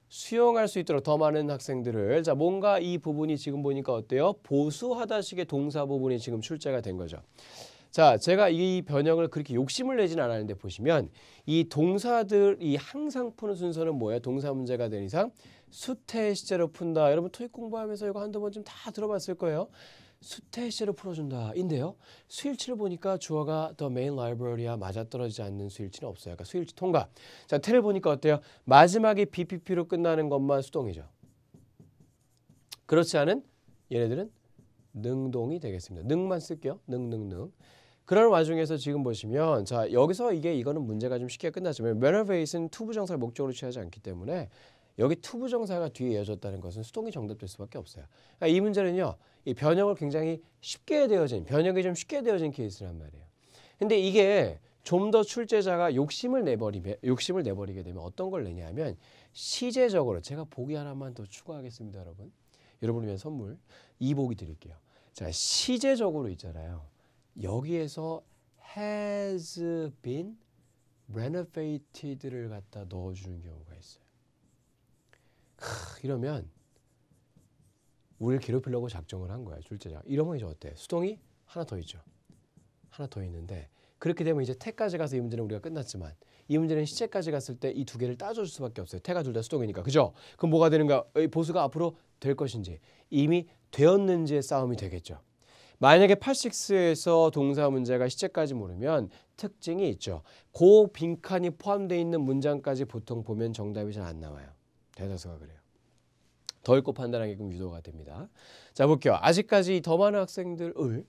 수용할 수 있도록 더 많은 학생들을 자 뭔가 이 부분이 지금 보니까 어때요? 보수하다식의 동사 부분이 지금 출제가 된 거죠. 자 제가 이 변형을 그렇게 욕심을 내진 않았는데 보시면 이 동사들이 항상 푸는 순서는 뭐예요? 동사 문제가 된 이상 수태 시제로 푼다. 여러분 토익 공부하면서 이거 한두 번쯤 다 들어봤을 거예요. 수태시를 풀어준다인데요. 수일치를 보니까 주어가 the main library와 맞아떨어지지 않는 수일치는 없어요. 그러니까 수일치 통과. 자, 태를 보니까 어때요? 마지막에 BPP로 끝나는 것만 수동이죠. 그렇지 않은 얘네들은 능동이 되겠습니다. 능만 쓸게요. 능능능. 그런 와중에서 지금 보시면 자 여기서 이게 이거는 문제가 좀 쉽게 끝나지만 whenever i 는 투부정사를 목적으로 취하지 않기 때문에 여기 투부정사가 뒤에 이어졌다는 것은 수동이 정답될 수밖에 없어요. 그러니까 이 문제는요. 이 변형을 굉장히 쉽게 되어진 변형이 좀 쉽게 되어진 케이스란 말이에요. 근데 이게 좀 더 출제자가 욕심을 내버리면 욕심을 내버리게 되면 어떤 걸 내냐면 시제적으로 제가 보기 하나만 더 추가하겠습니다, 여러분. 여러분을 위한 선물 이 보기 드릴게요. 자, 시제적으로 있잖아요. 여기에서 has been renovated를 갖다 넣어주는 경우가 있어요. 크, 이러면 우리를 괴롭히려고 작정을 한 거야 출제자. 이러면 이제 어때? 수동이 하나 더 있죠. 하나 더 있는데 그렇게 되면 이제 태까지 가서 이 문제는 우리가 끝났지만 이 문제는 시체까지 갔을 때 이 두 개를 따져줄 수밖에 없어요. 태가 둘 다 수동이니까 그죠? 그럼 뭐가 되는가? 보수가 앞으로 될 것인지 이미 되었는지의 싸움이 되겠죠. 만약에 86에서 동사 문제가 시체까지 모르면 특징이 있죠. 고 빈칸이 포함되어 있는 문장까지 보통 보면 정답이 잘 안 나와요. 대다수가 그래요. 더 읽고 판단하게끔 유도가 됩니다. 자 볼게요. 아직까지 더 많은 학생들을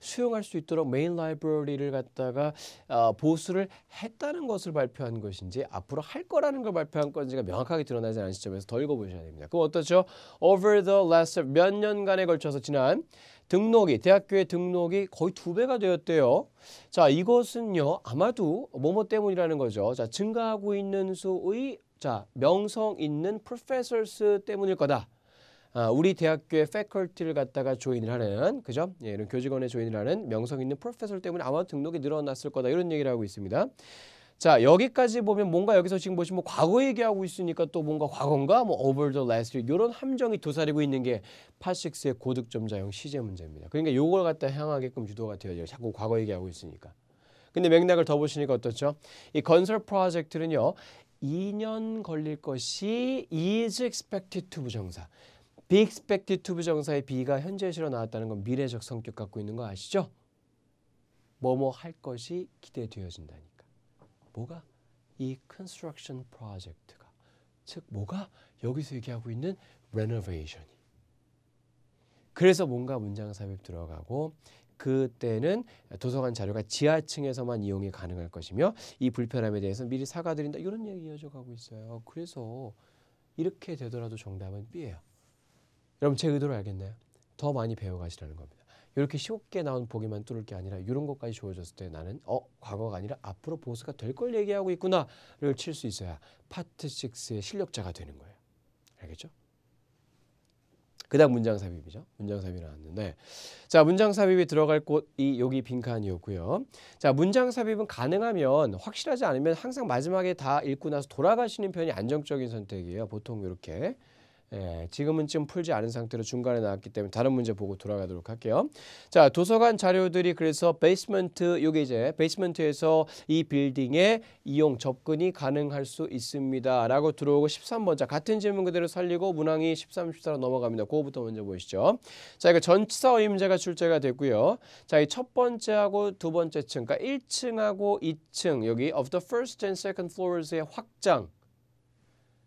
수용할 수 있도록 메인 라이브러리를 갖다가 어, 보수를 했다는 것을 발표한 것인지 앞으로 할 거라는 걸 발표한 건지가 명확하게 드러나지 않은 시점에서 더 읽어보셔야 됩니다. 그럼 어떻죠? Over the last 몇 년간에 걸쳐서 지난 등록이 대학교의 등록이 거의 두 배가 되었대요. 자 이것은요 아마도 뭐뭐 때문이라는 거죠. 자 증가하고 있는 수의 자, 명성 있는 프로페 f 스 때문일 거다. 아, 우리 대학교의 패컬티를 갖다가 조인을 하는 그죠? 예, 이런 교직원에 조인을 하는 명성 있는 프로페 f 때문에 아마 등록이 늘어났을 거다. 이런 얘기를 하고 있습니다. 자 여기까지 보면 뭔가 여기서 지금 보시면 뭐 과거 얘기하고 있으니까 또 뭔가 과거인가 뭐 over the last year 이런 함정이 도사리고 있는 게 파식스의 고득점자형 시제 문제입니다. 그러니까 요걸 갖다 향하게끔 유도가 되어요. 져 자꾸 과거 얘기하고 있으니까. 근데 맥락을 더 보시니까 어떻죠? 이 건설 프로젝트는요. 2년 걸릴 것이 is expected to 부정사 be expected to 부정사의 be가 현재시로 나왔다는 건 미래적 성격 갖고 있는 거 아시죠? 뭐뭐 할 것이 기대되어진다니까 뭐가? 이 construction project가 즉 뭐가? 여기서 얘기하고 있는 renovation이 그래서 뭔가 문장 삽입 들어가고 그때는 도서관 자료가 지하층에서만 이용이 가능할 것이며 이 불편함에 대해서 미리 사과드린다 이런 얘기 이어져 가고 있어요. 그래서 이렇게 되더라도 정답은 B예요. 여러분 제 의도를 알겠나요? 더 많이 배워가시라는 겁니다. 이렇게 쉽게 나온 보기만 뚫을 게 아니라 이런 것까지 주어졌을 때 나는 어 과거가 아니라 앞으로 보스가될 걸 얘기하고 있구나를 칠 수 있어야 파트 6의 실력자가 되는 거예요. 알겠죠? 그다음 문장 삽입이죠. 문장 삽입이 나왔는데 자 문장 삽입이 들어갈 곳이 여기 빈칸이었고요. 자 문장 삽입은 가능하면 확실하지 않으면 항상 마지막에 다 읽고 나서 돌아가시는 편이 안정적인 선택이에요. 보통 이렇게 예, 지금은 지금 풀지 않은 상태로 중간에 나왔기 때문에 다른 문제 보고 돌아가도록 할게요. 자, 도서관 자료들이 그래서 베이스먼트 요게 이제 베이스먼트에서 이 빌딩에 이용 접근이 가능할 수 있습니다라고 들어오고 13번 자 같은 질문 그대로 살리고 문항이 13, 14로 넘어갑니다. 그거부터 먼저 보시죠. 자, 이거 전치사 어임자가 출제가 됐고요. 자, 이 첫 번째하고 두 번째 층, 그러니까 1층하고 2층 여기 of the first and second floors 의 확장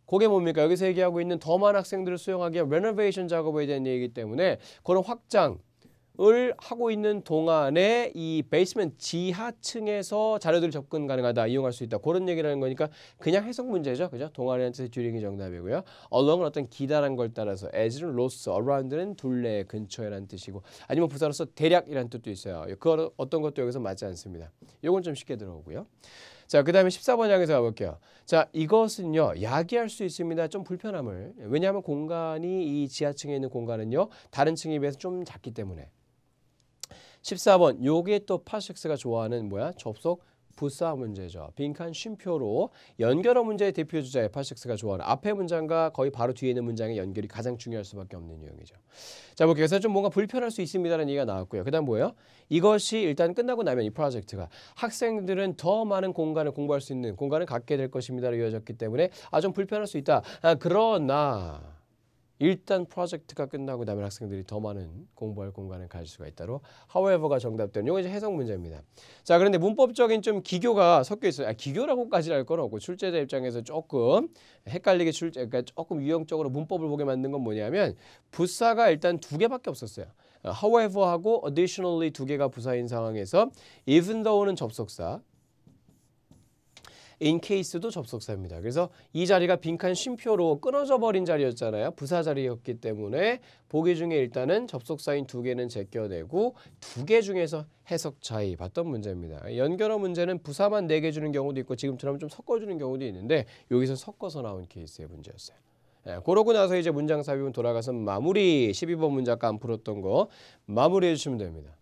그게 뭡니까? 여기서 얘기하고 있는 더 많은 학생들을 수용하기 위한 레노베이션 작업에 대한 얘기 때문에 그런 확장, 을 하고 있는 동안에 이 베이스먼트 지하층에서 자료들 접근 가능하다 이용할 수 있다 그런 얘기라는 거니까 그냥 해석 문제죠 그죠 동아리한 뜻의 주링이 정답이고요 along은 어떤 기다란 걸 따라서 as는 로스 around는 둘레 근처에란 뜻이고 아니면 부사로서 대략이란 뜻도 있어요 그거 어떤 것도 여기서 맞지 않습니다 이건좀 쉽게 들어오고요 자, 그 다음에 14번 향해서 가볼게요. 자, 이것은요, 야기할 수 있습니다. 좀 불편함을. 왜냐하면 공간이 이 지하층에 있는 공간은요, 다른 층에 비해서 좀 작기 때문에. 14번, 요게 또 파식스가 좋아하는 뭐야? 접속 부사 문제죠. 빈칸 쉼표로 연결어 문제의 대표 주자 에파식스가 좋아하는 앞에 문장과 거의 바로 뒤에 있는 문장의 연결이 가장 중요할 수밖에 없는 유형이죠. 자, 뭐 그래서 좀 뭔가 불편할 수 있습니다라는 얘기가 나왔고요. 그다음 뭐예요? 이것이 일단 끝나고 나면 이 프로젝트가 학생들은 더 많은 공간을 공부할 수 있는 공간을 갖게 될 것입니다로 이어졌기 때문에 아 좀 불편할 수 있다. 아, 그러나 일단 프로젝트가 끝나고 다음에 학생들이 더 많은 공부할 공간을 가질 수가 있다로 however가 정답되는 이건 이제 해석 문제입니다. 자 그런데 문법적인 좀 기교가 섞여 있어요. 아, 기교라고까지 할 건 없고 출제자 입장에서 조금 헷갈리게 출제 그러니까 조금 유형적으로 문법을 보게 만든 건 뭐냐면 부사가 일단 두 개밖에 없었어요. 어, however하고 additionally 두 개가 부사인 상황에서 even though는 접속사 인케이스도 접속사입니다. 그래서 이 자리가 빈칸 쉼표로 끊어져 버린 자리였잖아요. 부사 자리였기 때문에 보기 중에 일단은 접속사인 두 개는 제껴내고 두 개 중에서 해석 차이 봤던 문제입니다. 연결어 문제는 부사만 네 개 주는 경우도 있고 지금처럼 좀 섞어주는 경우도 있는데 여기서 섞어서 나온 케이스의 문제였어요. 예, 그러고 나서 이제 문장 삽입은 돌아가서 마무리 12번 문장 아까 안 풀었던 거 마무리해 주시면 됩니다.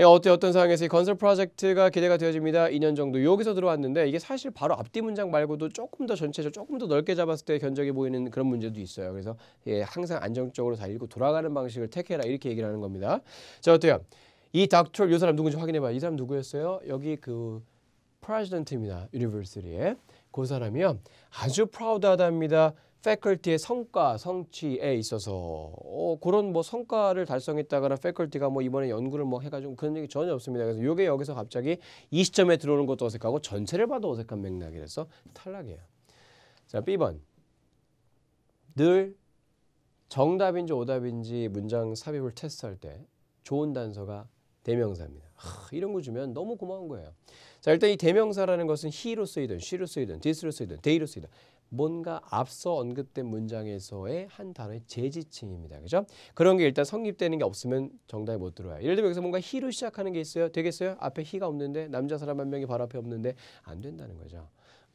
예, 어때 어떤 상황에서 이 건설 프로젝트가 기대가 되어집니다. 2년 정도 여기서 들어왔는데 이게 사실 바로 앞뒤 문장 말고도 조금 더 전체적으로 조금 더 넓게 잡았을 때 견적이 보이는 그런 문제도 있어요. 그래서 예, 항상 안정적으로 다 읽고 돌아가는 방식을 택해라 이렇게 얘기를 하는 겁니다. 자 어때요? 이닥터이 사람 누군지 확인해봐. 요이 사람 누구였어요? 여기 그 프레지던트입니다. 유니버시티의 그 사람이요. 아주 프라우드하답니다. 패컬티의 성과, 성취에 있어서 어, 그런 뭐 성과를 달성했다거나 패컬티가뭐 이번에 연구를 뭐 해가지고 그런 얘기 전혀 없습니다. 그래서 이게 여기서 갑자기 이 시점에 들어오는 것도 어색하고 전체를 봐도 어색한 맥락이라서 탈락이에요. 자, B번. 늘 정답인지 오답인지 문장 삽입을 테스트할 때 좋은 단서가 대명사입니다. 아, 이런 거 주면 너무 고마운 거예요. 자 일단 이 대명사라는 것은 he로 쓰이든 she로 쓰이든 this로 쓰이든 they로 쓰이든 뭔가 앞서 언급된 문장에서의 한 단어의 재지칭입니다. 그죠? 그런 게 일단 성립되는 게 없으면 정답에 못 들어와요. 예를 들면 여기서 뭔가 히로 시작하는 게 있어요. 되겠어요? 앞에 히가 없는데 남자 사람 한 명이 바로 앞에 없는데 안 된다는 거죠.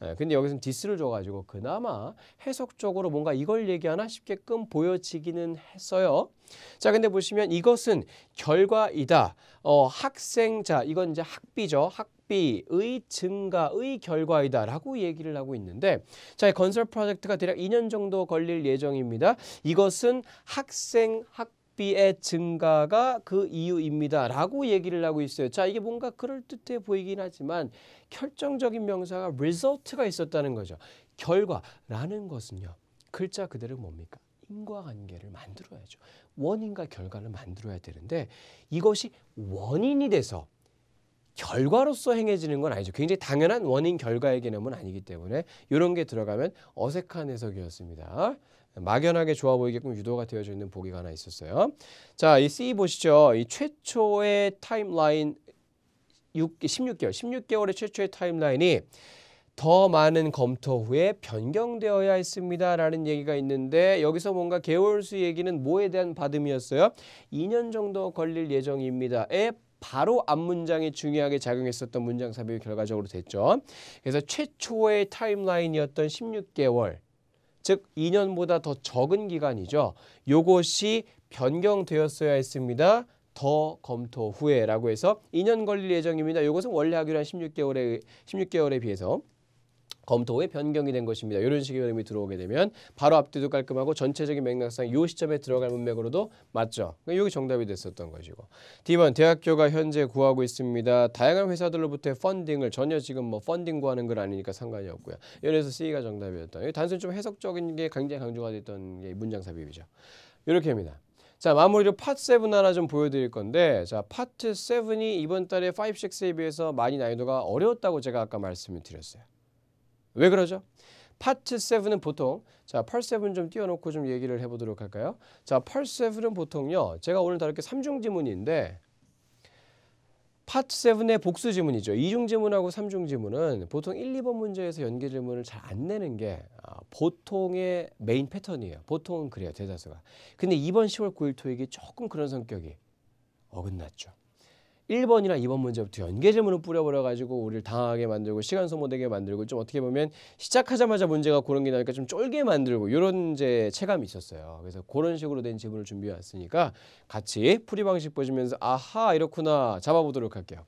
예, 근데 여기서는 디스를 줘가지고 그나마 해석적으로 뭔가 이걸 얘기하나 싶게끔 보여지기는 했어요. 자, 근데 보시면 이것은 결과이다. 어, 학생자, 이건 이제 학비죠. 학 비의 증가의 결과이다라고 얘기를 하고 있는데 자, 건설 프로젝트가 대략 2년 정도 걸릴 예정입니다. 이것은 학생 학 식비의 증가가 그 이유입니다라고 얘기를 하고 있어요. 자, 이게 뭔가 그럴듯해 보이긴 하지만 결정적인 명사가 result가 있었다는 거죠. 결과라는 것은요. 글자 그대로 뭡니까? 인과관계를 만들어야죠. 원인과 결과를 만들어야 되는데 이것이 원인이 돼서 결과로서 행해지는 건 아니죠. 굉장히 당연한 원인 결과의 개념은 아니기 때문에 이런 게 들어가면 어색한 해석이었습니다. 막연하게 좋아 보이게끔 유도가 되어져 있는 보기가 하나 있었어요. 자, 이 C 보시죠. 이 최초의 타임라인 6, 16개월, 16개월의 최초의 타임라인이 더 많은 검토 후에 변경되어야 했습니다. 라는 얘기가 있는데 여기서 뭔가 개월수 얘기는 뭐에 대한 받음이었어요? 2년 정도 걸릴 예정입니다. 에 바로 앞 문장이 중요하게 작용했었던 문장 삽입이 결과적으로 됐죠. 그래서 최초의 타임라인이었던 16개월 즉 2년보다 더 적은 기간이죠. 요것이 변경되었어야 했습니다. 더 검토 후에라고 해서 2년 걸릴 예정입니다. 이것은 원래 하기로 한 16개월에 16개월에 비해서 검토 후에 변경이 된 것입니다. 이런 식의 흐름이 들어오게 되면 바로 앞뒤도 깔끔하고 전체적인 맥락상 이 시점에 들어갈 문맥으로도 맞죠. 그러니까 여기 정답이 됐었던 것이고. D번 대학교가 현재 구하고 있습니다. 다양한 회사들로부터의 펀딩을 전혀 지금 뭐 펀딩 구하는 건 아니니까 상관이 없고요. 이래서 C가 정답이었던. 단순히 좀 해석적인 게 굉장히 강조가 됐던 게 문장 삽입이죠. 이렇게 합니다. 자 마무리로 파트 7 하나 좀 보여드릴 건데 자 파트 7이 이번 달에 5, 6에 비해서 많이 난이도가 어려웠다고 제가 아까 말씀을 드렸어요. 왜 그러죠? 파트 7은 보통 자, 팔7좀 띄워놓고 좀 얘기를 해보도록 할까요? 자, 팔 7은 보통요. 제가 오늘 다룰 게 3중 지문인데 파트 7의 복수 지문이죠. 2중 지문하고 3중 지문은 보통 1, 2번 문제에서 연계 지문을 잘 안 내는 게 아, 보통의 메인 패턴이에요. 보통은 그래요. 대다수가. 근데 이번 10월 9일 토익이 조금 그런 성격이 어긋났죠. 1번이나 2번 문제부터 연계 질문을 뿌려버려 가지고 우리를 당하게 만들고 시간 소모되게 만들고 좀 어떻게 보면 시작하자마자 문제가 고런게 나니까 좀 쫄게 만들고 이런 이제 체감이 있었어요. 그래서 그런 식으로 된 질문을 준비해 왔으니까 같이 풀이 방식 보시면서 아하 이렇구나 잡아보도록 할게요.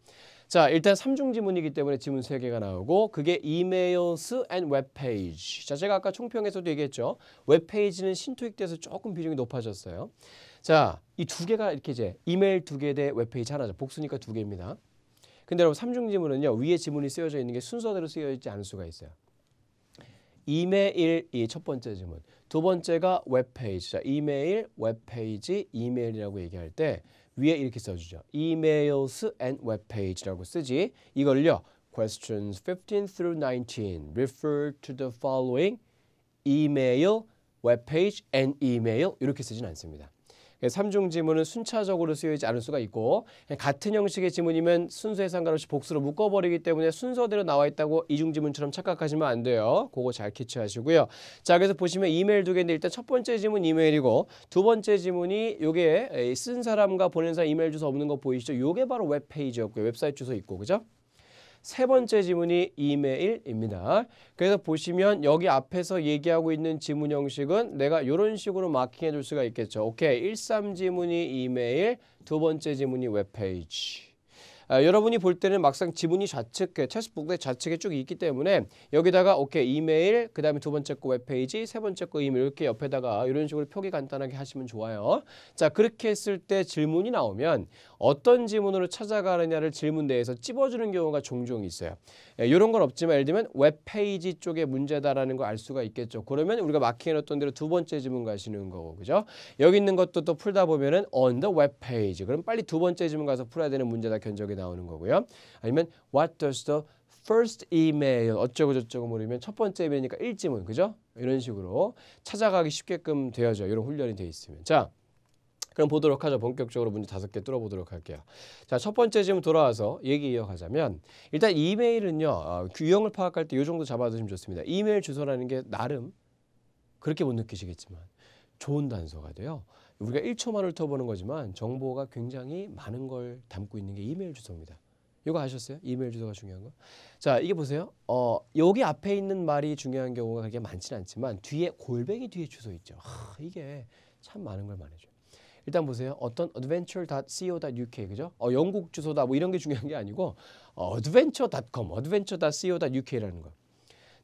자 일단 3중 지문이기 때문에 지문 3개가 나오고 그게 이메일스 앤 웹페이지 자 제가 아까 총평에서도 얘기했죠 웹페이지는 신투익 돼서 조금 비중이 높아졌어요 자, 이 두 개가 이렇게 이제 이메일 두 개 대 웹페이지 하나죠. 복수니까 두 개입니다. 근데 여러분 삼중 지문은요. 위에 지문이 쓰여져 있는 게 순서대로 쓰여 있지 않을 수가 있어요. 이메일 이 첫 번째 지문. 두 번째가 웹페이지. 자, 이메일, 웹페이지, 이메일이라고 얘기할 때 위에 이렇게 써주죠. emails and webpage라고 쓰지. 이걸요. questions 15 through 19 refer to the following email, webpage and email 이렇게 쓰진 않습니다. 예, 삼중 지문은 순차적으로 쓰여지지 않을 수가 있고 예, 같은 형식의 지문이면 순서에 상관없이 복수로 묶어버리기 때문에 순서대로 나와 있다고 이중 지문처럼 착각하시면 안 돼요. 그거 잘 캐치하시고요. 자 그래서 보시면 이메일 두 개인데 일단 첫 번째 지문 이메일이고 두 번째 지문이 요게 예, 쓴 사람과 보낸 사람 이메일 주소 없는 거 보이시죠? 요게 바로 웹페이지였고요. 웹사이트 주소 있고 그죠? 세 번째 지문이 이메일입니다. 그래서 보시면 여기 앞에서 얘기하고 있는 지문 형식은 내가 이런 식으로 마킹해 줄 수가 있겠죠. 오케이, 13 지문이 이메일, 두 번째 지문이 웹페이지. 아, 여러분이 볼 때는 막상 지문이 좌측에 체스북의 좌측에 쭉 있기 때문에 여기다가 오케이 이메일 그 다음에 두 번째 거 웹페이지 세 번째 거 이메일 이렇게 옆에다가 이런 식으로 표기 간단하게 하시면 좋아요 자 그렇게 했을 때 질문이 나오면 어떤 지문으로 찾아가느냐를 질문대에서 찝어주는 경우가 종종 있어요. 예, 이런 건 없지만 예를 들면 웹페이지 쪽의 문제다라는 걸 알 수가 있겠죠. 그러면 우리가 마킹해놨던 대로 두 번째 지문 가시는 거고 그죠? 여기 있는 것도 또 풀다 보면은 on the web page 그럼 빨리 두 번째 지문 가서 풀어야 되는 문제다 견적이 나오는 거고요. 아니면 what does the first email 어쩌고 저쩌고 모르면 첫 번째 이메일이니까 일지문 그죠? 이런 식으로 찾아가기 쉽게끔 되어져 이런 훈련이 돼 있으면 자 그럼 보도록 하죠. 본격적으로 문제 다섯 개 뚫어보도록 할게요. 자, 첫 번째 질문 돌아와서 얘기 이어가자면 일단 이메일은요. 어, 유형을 파악할 때 이 정도 잡아두시면 좋습니다. 이메일 주소라는 게 나름 그렇게 못 느끼시겠지만 좋은 단서가 돼요. 우리가 1초만 을터보는 거지만 정보가 굉장히 많은 걸 담고 있는 게 이메일 주소입니다. 이거 아셨어요? 이메일 주소가 중요한 거. 자, 이게 보세요. 어, 여기 앞에 있는 말이 중요한 경우가 그렇게 많지는 않지만 뒤에 골뱅이 뒤에 주소 있죠. 하, 이게 참 많은 걸 말해줘요. 일단 보세요. 어떤 adventure.co.uk 그죠? 어, 영국 주소다 뭐 이런 게 중요한 게 아니고 어, adventure.com, adventure.co.uk라는 거.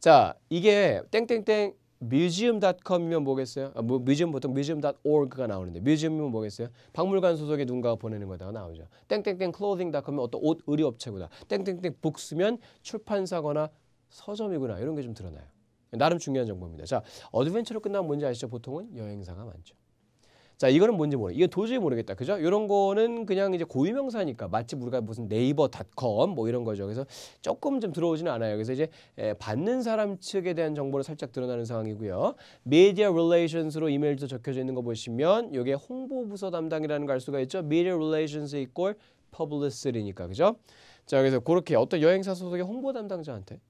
자, 이게 땡땡땡 museum.com이면 뭐겠어요? 아, 뭐, museum 보통 museum.org가 나오는데 museum이면 뭐겠어요? 박물관 소속의 누군가가 보내는 거다가 나오죠. 땡땡땡 clothing.com은 어떤 옷 의류 업체구나. 땡땡땡 books면 출판사거나 서점이구나. 이런 게 좀 드러나요. 나름 중요한 정보입니다. 자, 어드벤처로 끝나면 뭔지 아시죠? 보통은 여행사가 많죠. 자, 이거는 뭔지 모르. 이거 도저히 모르겠다. 그죠? 이런 거는 그냥 이제 고유명사니까 마치 우리가 무슨 네이버닷컴 뭐 이런 거죠. 그래서 조금 좀 들어오지는 않아요. 그래서 이제 예, 받는 사람 측에 대한 정보를 살짝 드러나는 상황이고요. media relations로 이메일도 적혀져 있는 거 보시면 이게 홍보 부서 담당이라는 걸 알 수가 있죠. media relations equal p u 니까 그죠? 자, 그래서 그렇게 어떤 여행사 소속의 홍보 담당자한테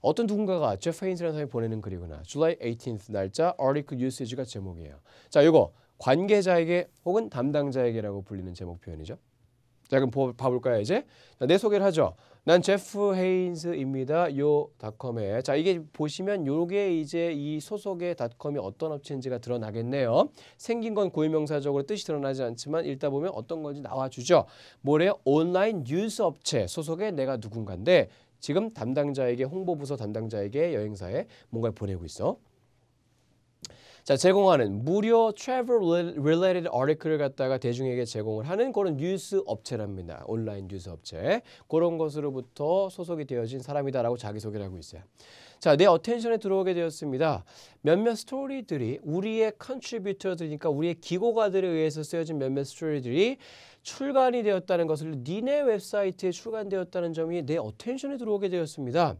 어떤 누군가가 제 페인스라는 사람이 보내는 글이구나. July 18th 날짜 article usage가 제목이에요. 자, 이거 관계자에게 혹은 담당자에게라고 불리는 제목 표현이죠. 자 그럼 봐볼까요 이제 자, 내 소개를 하죠. 난 제프 헤인스입니다. 요 닷컴에 자 이게 보시면 요게 이제 이 소속의 닷컴이 어떤 업체인지가 드러나겠네요. 생긴 건 고유명사적으로 뜻이 드러나지 않지만 읽다 보면 어떤 건지 나와주죠. 뭐래요? 온라인 뉴스 업체 소속의 내가 누군가인데 지금 담당자에게 홍보부서 담당자에게 여행사에 뭔가를 보내고 있어. 자, 제공하는 무료 travel related article을 갖다가 대중에게 제공을 하는 그런 뉴스 업체랍니다. 온라인 뉴스 업체. 그런 것으로부터 소속이 되어진 사람이다라고 자기소개를 하고 있어요. 자, 내 어텐션에 들어오게 되었습니다. 몇몇 스토리들이 우리의 컨트리뷰터들이니까 우리의 기고가들에 의해서 쓰여진 몇몇 스토리들이 출간이 되었다는 것을 니네 웹사이트에 출간되었다는 점이 내 어텐션에 들어오게 되었습니다.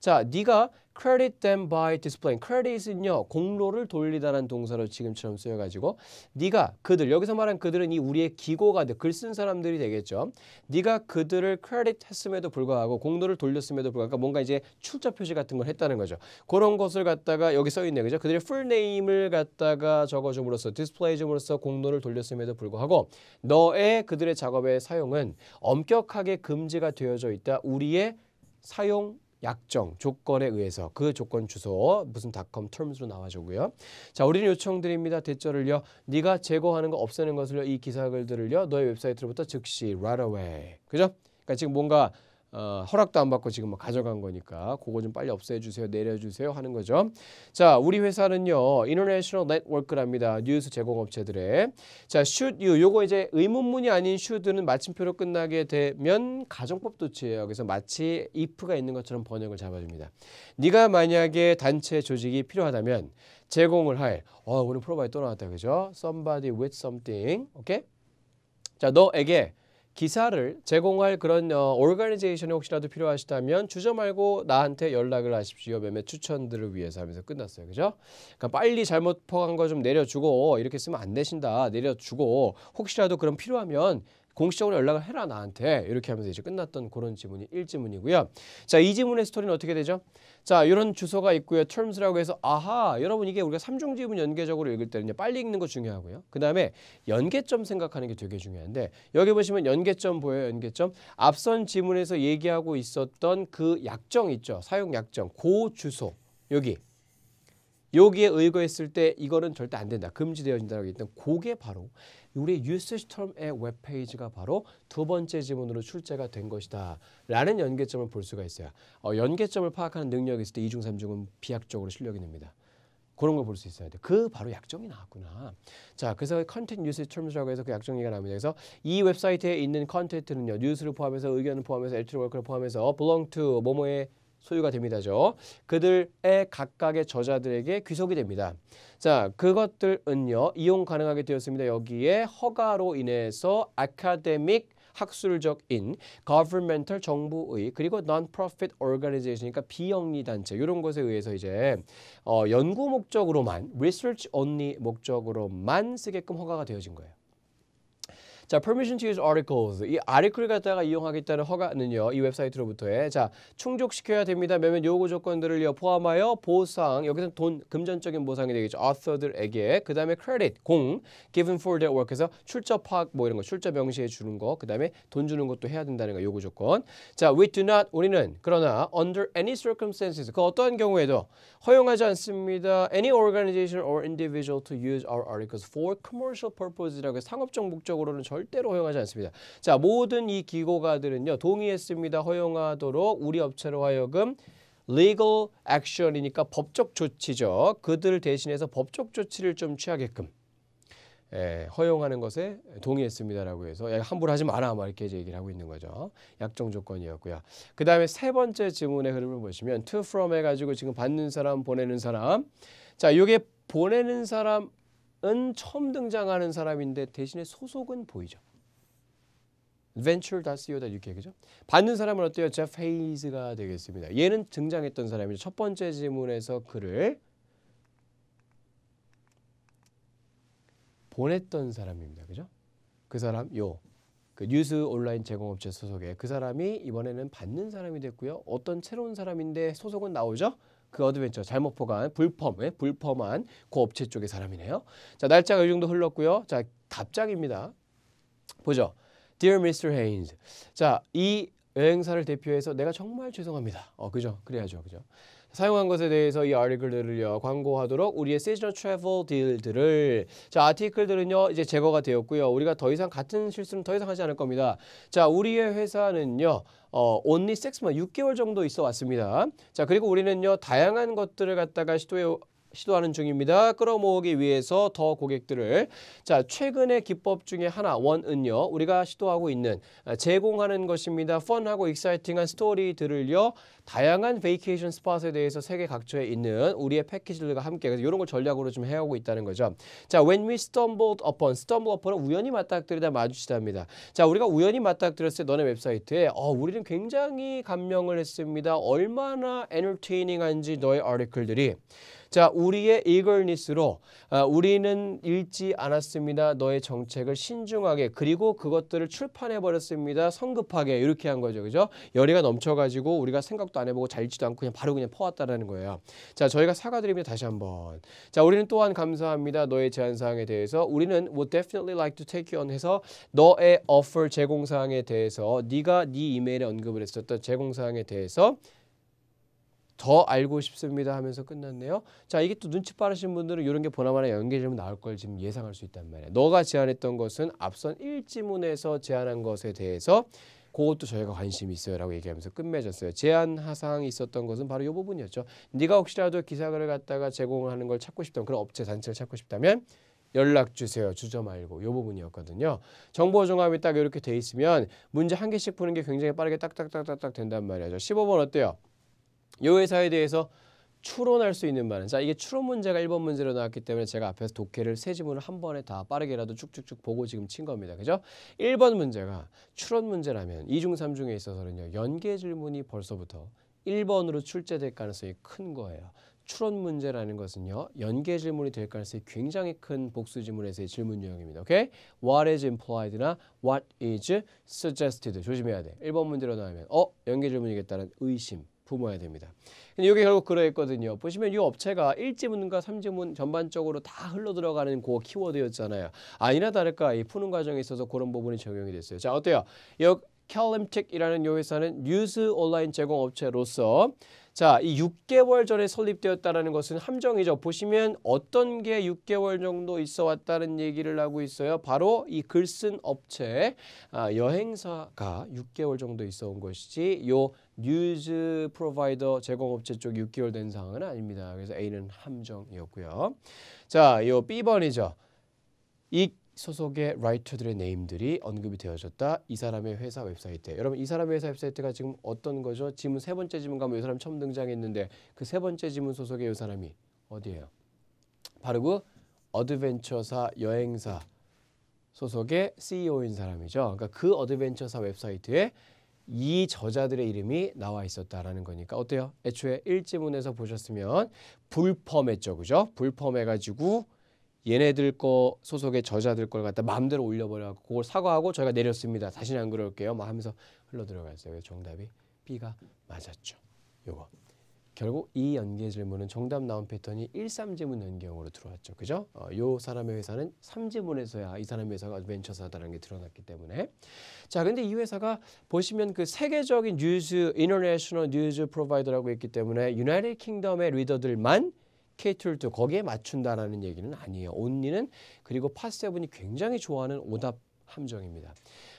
자, 네가 credit them by displaying. credit은요 공로를 돌리다라는 동사로 지금처럼 쓰여가지고 네가 그들 여기서 말한 그들은 이 우리의 기고가 돼글쓴 사람들이 되겠죠. 네가 그들을 credit 했음에도 불구하고 공로를 돌렸음에도 불구하고 그러니까 뭔가 이제 출자 표시 같은 걸 했다는 거죠. 그런 것을 갖다가 여기 써 있네 그죠. 그들의 full name을 갖다가 적어줌으로써 display 줌으로써 공로를 돌렸음에도 불구하고 너의 그들의 작업의 사용은 엄격하게 금지가 되어져 있다. 우리의 사용 약정, 조건에 의해서 그 조건 주소 무슨 닷컴 terms로 나와주고요. 자, 우리는 요청드립니다. 대절을요. 네가 제거하는 거 없애는 것을요. 이 기사글들을요. 너의 웹사이트로부터 즉시 right away. 그죠? 그러니까 지금 뭔가 어, 허락도 안 받고 지금 뭐 가져간 거니까 그거 좀 빨리 없애주세요 내려주세요 하는 거죠 자 우리 회사는요 인터내셔널 네트워크랍니다 뉴스 제공업체들의 자 should you 요거 이제 의문문이 아닌 should는 마침표로 끝나게 되면 가정법 도치예요 그래서 마치 if가 있는 것처럼 번역을 잡아줍니다 네가 만약에 단체 조직이 필요하다면 제공을 할 어, 오늘 프로바이 또 나왔다 그죠 somebody with something 오케이 자 너에게 기사를 제공할 그런 어, 오르가니제이션이 혹시라도 필요하시다면 주저 말고 나한테 연락을 하십시오. 매매 추천들을 위해서 하면서 끝났어요. 그죠? 그러니까 빨리 잘못 퍼간 거 좀 내려주고 이렇게 쓰면 안 되신다. 내려주고 혹시라도 그럼 필요하면 공식적으로 연락을 해라 나한테 이렇게 하면서 이제 끝났던 그런 지문이 1지문이고요. 자, 2지문의 스토리는 어떻게 되죠? 자, 이런 주소가 있고요. terms라고 해서 아하, 여러분 이게 우리가 3중 지문 연계적으로 읽을 때는 빨리 읽는 거 중요하고요. 그다음에 연계점 생각하는 게 되게 중요한데 여기 보시면 연계점 보여요. 연계점. 앞선 지문에서 얘기하고 있었던 그 약정 있죠. 사용 약정. 고 주소. 여기 여기에 의거했을 때 이거는 절대 안 된다. 금지되어진다라고 했던 그게 바로 우리 뉴스시텀의 웹페이지가 바로 두 번째 지문으로 출제가 된 것이다. 라는 연계점을 볼 수가 있어요. 어, 연계점을 파악하는 능력이 있을 때 이중 삼중은 비약적으로 실력이 됩니다 그런 걸 볼 수 있어야 돼. 그 바로 약정이 나왔구나. 자, 그래서 컨텐츠 뉴스 첨수라고 해서 그 약정 얘기가 나옵니다. 그래서 이 웹사이트에 있는 컨텐츠는요. 뉴스를 포함해서 의견을 포함해서 엘트리 월크를 포함해서 belong to 뭐뭐의 소유가 됩니다죠. 그들의 각각의 저자들에게 귀속이 됩니다. 자, 그것들은요. 이용 가능하게 되었습니다. 여기에 허가로 인해서 아카데믹 학술적인 governmental 정부의 그리고 non-profit o r g a n i z a t i o n 그러니까 비영리 단체 이런 것에 의해서 이제 어, 연구 목적으로만 research only 목적으로만 쓰게끔 허가가 되어진 거예요. 자, permission to use articles. 이 article 갖다가 이용하겠다는 허가는요. 이 웹사이트로부터의 자, 충족시켜야 됩니다. 매면 요구 조건들을 포함하여 보상, 여기서는 돈, 금전적인 보상이 되겠죠. author들에게. 그다음에 credit, 공, given for their work에서 출처 파악 뭐 이런 거, 출처 명시해 주는 거, 그다음에 돈 주는 것도 해야 된다는 거 요구 조건. 자, we do not 우리는 그러나 under any circumstances 그 어떠한 경우에도 허용하지 않습니다. any organization or individual to use our articles for commercial purpose라고 s 상업적 목적으로는 절대로 허용하지 않습니다. 자, 모든 이 기고가들은요. 동의했습니다. 허용하도록 우리 업체로 하여금 legal action이니까 법적 조치죠. 그들 대신해서 법적 조치를 좀 취하게끔 예, 허용하는 것에 동의했습니다라고 해서 야, 함부로 하지 마라 막 이렇게 얘기를 하고 있는 거죠. 약정 조건이었고요. 그 다음에 세 번째 지문의 흐름을 보시면 to from 해가지고 지금 받는 사람 보내는 사람 자 이게 보내는 사람 은 처음 등장하는 사람인데 대신에 소속은 보이죠. venture.co.uk e 그죠? 받는 사람은 어때요? 제프 헤이즈가 되겠습니다. 얘는 등장했던 사람이죠. 첫 번째 지문에서 글을 보냈던 사람입니다. 그죠? 그 사람 요. 그 뉴스 온라인 제공업체 소속의 그 사람이 이번에는 받는 사람이 됐고요. 어떤 새로운 사람인데 소속은 나오죠? 그 어드벤처 잘못 보관 불펌 예? 불펌한 그 업체 쪽의 사람이네요. 자 날짜가 이 정도 흘렀고요. 자 답장입니다. 보죠. Dear Mr. Haynes. 자이 여행사를 대표해서 내가 정말 죄송합니다. 어 그죠? 그래야죠, 그죠? 사용한 것에 대해서 이 a r t 들을 광고하도록 우리의 s e a s o n a 들을자아티클들은요 이제 제거가 되었고요 우리가 더 이상 같은 실수는 더 이상 하지 않을 겁니다 자 우리의 회사는요 어, only 6만 6개월 정도 있어 왔습니다 자 그리고 우리는요 다양한 것들을 갖다가 시도해 시도하는 중입니다. 끌어모으기 위해서 더 고객들을 자 최근의 기법 중에 하나 원은요 우리가 시도하고 있는 아, 제공하는 것입니다. 펀하고 익사이팅한 스토리들을요 다양한 베이케이션 스팟에 대해서 세계 각처에 있는 우리의 패키지들과 함께 그래서 이런 걸 전략으로 좀 해오고 있다는 거죠. 자 when we stumbled upon stumble u p o n 우연히 맞닥뜨리다 마주치답니다. 자 우리가 우연히 맞닥뜨렸을 때 너네 웹사이트에 어 우리는 굉장히 감명을 했습니다. 얼마나 엔터테이닝한지 너의 아티클들이 자, 우리의 이글니스로 어, 우리는 읽지 않았습니다. 너의 정책을 신중하게 그리고 그것들을 출판해 버렸습니다. 성급하게 이렇게 한 거죠. 그죠? 열의가 넘쳐 가지고 우리가 생각도 안 해보고 잘지도 않고 그냥 바로 그냥 퍼왔다라는 거예요. 자, 저희가 사과드립니다. 다시 한번. 자, 우리는 또한 감사합니다. 너의 제안 사항에 대해서 우리는 would definitely like to take you on 해서 너의 offer 제공 사항에 대해서 네가 네 이메일에 언급을 했었던 제공 사항에 대해서 더 알고 싶습니다 하면서 끝났네요. 자 이게 또 눈치 빠르신 분들은 이런 게 보나마나 연계질문 나올 걸 지금 예상할 수 있단 말이에요. 너가 제안했던 것은 앞선 1지문에서 제안한 것에 대해서 그것도 저희가 관심이 있어요 라고 얘기하면서 끝맺었어요. 제안사항이 있었던 것은 바로 이 부분이었죠. 네가 혹시라도 기사글을 갖다가 제공하는 걸 찾고 싶다면 그런 업체 단체를 찾고 싶다면 연락 주세요. 주저 말고 이 부분이었거든요. 정보 종합이 딱 이렇게 돼 있으면 문제 한 개씩 푸는 게 굉장히 빠르게 딱딱딱딱딱 된단 말이죠. 15번 어때요? 이 회사에 대해서 추론할 수 있는 말은 자 이게 추론 문제가 1번 문제로 나왔기 때문에 제가 앞에서 독해를 세 지문을 한 번에 다 빠르게라도 쭉쭉쭉 보고 지금 친 겁니다. 그죠? 1번 문제가 추론 문제라면 2중 3중에 있어서는요. 연계 질문이 벌써부터 1번으로 출제될 가능성이 큰 거예요. 추론 문제라는 것은요. 연계 질문이 될 가능성이 굉장히 큰 복수 질문에서의 질문 유형입니다. 오케이? What is implied나 What is suggested 조심해야 돼. 1번 문제로 나오면 어? 연계 질문이겠다는 의심 부모야 됩니다. 근데 이게 결국 그러했거든요. 보시면 이 업체가 일지문과 삼지문 전반적으로 다 흘러 들어가는 그 키워드였잖아요. 아니나 다를까 이 푸는 과정에 있어서 그런 부분이 적용이 됐어요. 자 어때요? 이 캘림텍이라는 이 회사는 뉴스 온라인 제공 업체로서 자, 이 6개월 전에 설립되었다는 것은 함정이죠. 보시면 어떤 게 6개월 정도 있어 왔다는 얘기를 하고 있어요. 바로 이글쓴 업체 아, 여행사가 6개월 정도 있어 온 것이지 요 뉴스 프로바이더 제공업체 쪽 6개월 된 상황은 아닙니다. 그래서 A는 함정이었고요. 자, 요 B번이죠. 이 소속의 라이터들의 네임들이 언급이 되어졌다. 이 사람의 회사 웹사이트에. 여러분 이 사람의 회사 웹사이트가 지금 어떤 거죠? 지문 세 번째 지문 가면 뭐 이 사람 처음 등장했는데 그 세 번째 지문 소속의 이 사람이 어디예요? 바로 그 어드벤처사 여행사 소속의 CEO인 사람이죠. 그러니까 그 어드벤처사 웹사이트에 이 저자들의 이름이 나와 있었다라는 거니까 어때요? 애초에 일지문에서 보셨으면 불펌했죠. 그죠? 불펌해가지고 얘네들 거 소속의 저자들 걸 갖다 마음대로 올려버려갖고 그걸 사과하고 저희가 내렸습니다. 다시는 안 그럴게요. 막 하면서 흘러 들어갔어요. 정답이 B가 맞았죠. 요거. 결국 이 연계 질문은 정답 나온 패턴이 1, 3지문연경으로 들어왔죠. 그죠? 어, 요 사람의 회사는 3지문에서야이 사람의 회사가 벤처사다라는 게 드러났기 때문에. 자, 근데 이 회사가 보시면 그 세계적인 뉴스, 인터내셔널 뉴스 프로바이더라고 했기 때문에 유나이티드 킹덤의 리더들만 K2를 거기에 맞춘다라는 얘기는 아니에요. 온리는 그리고 파세븐이 굉장히 좋아하는 오답 함정입니다.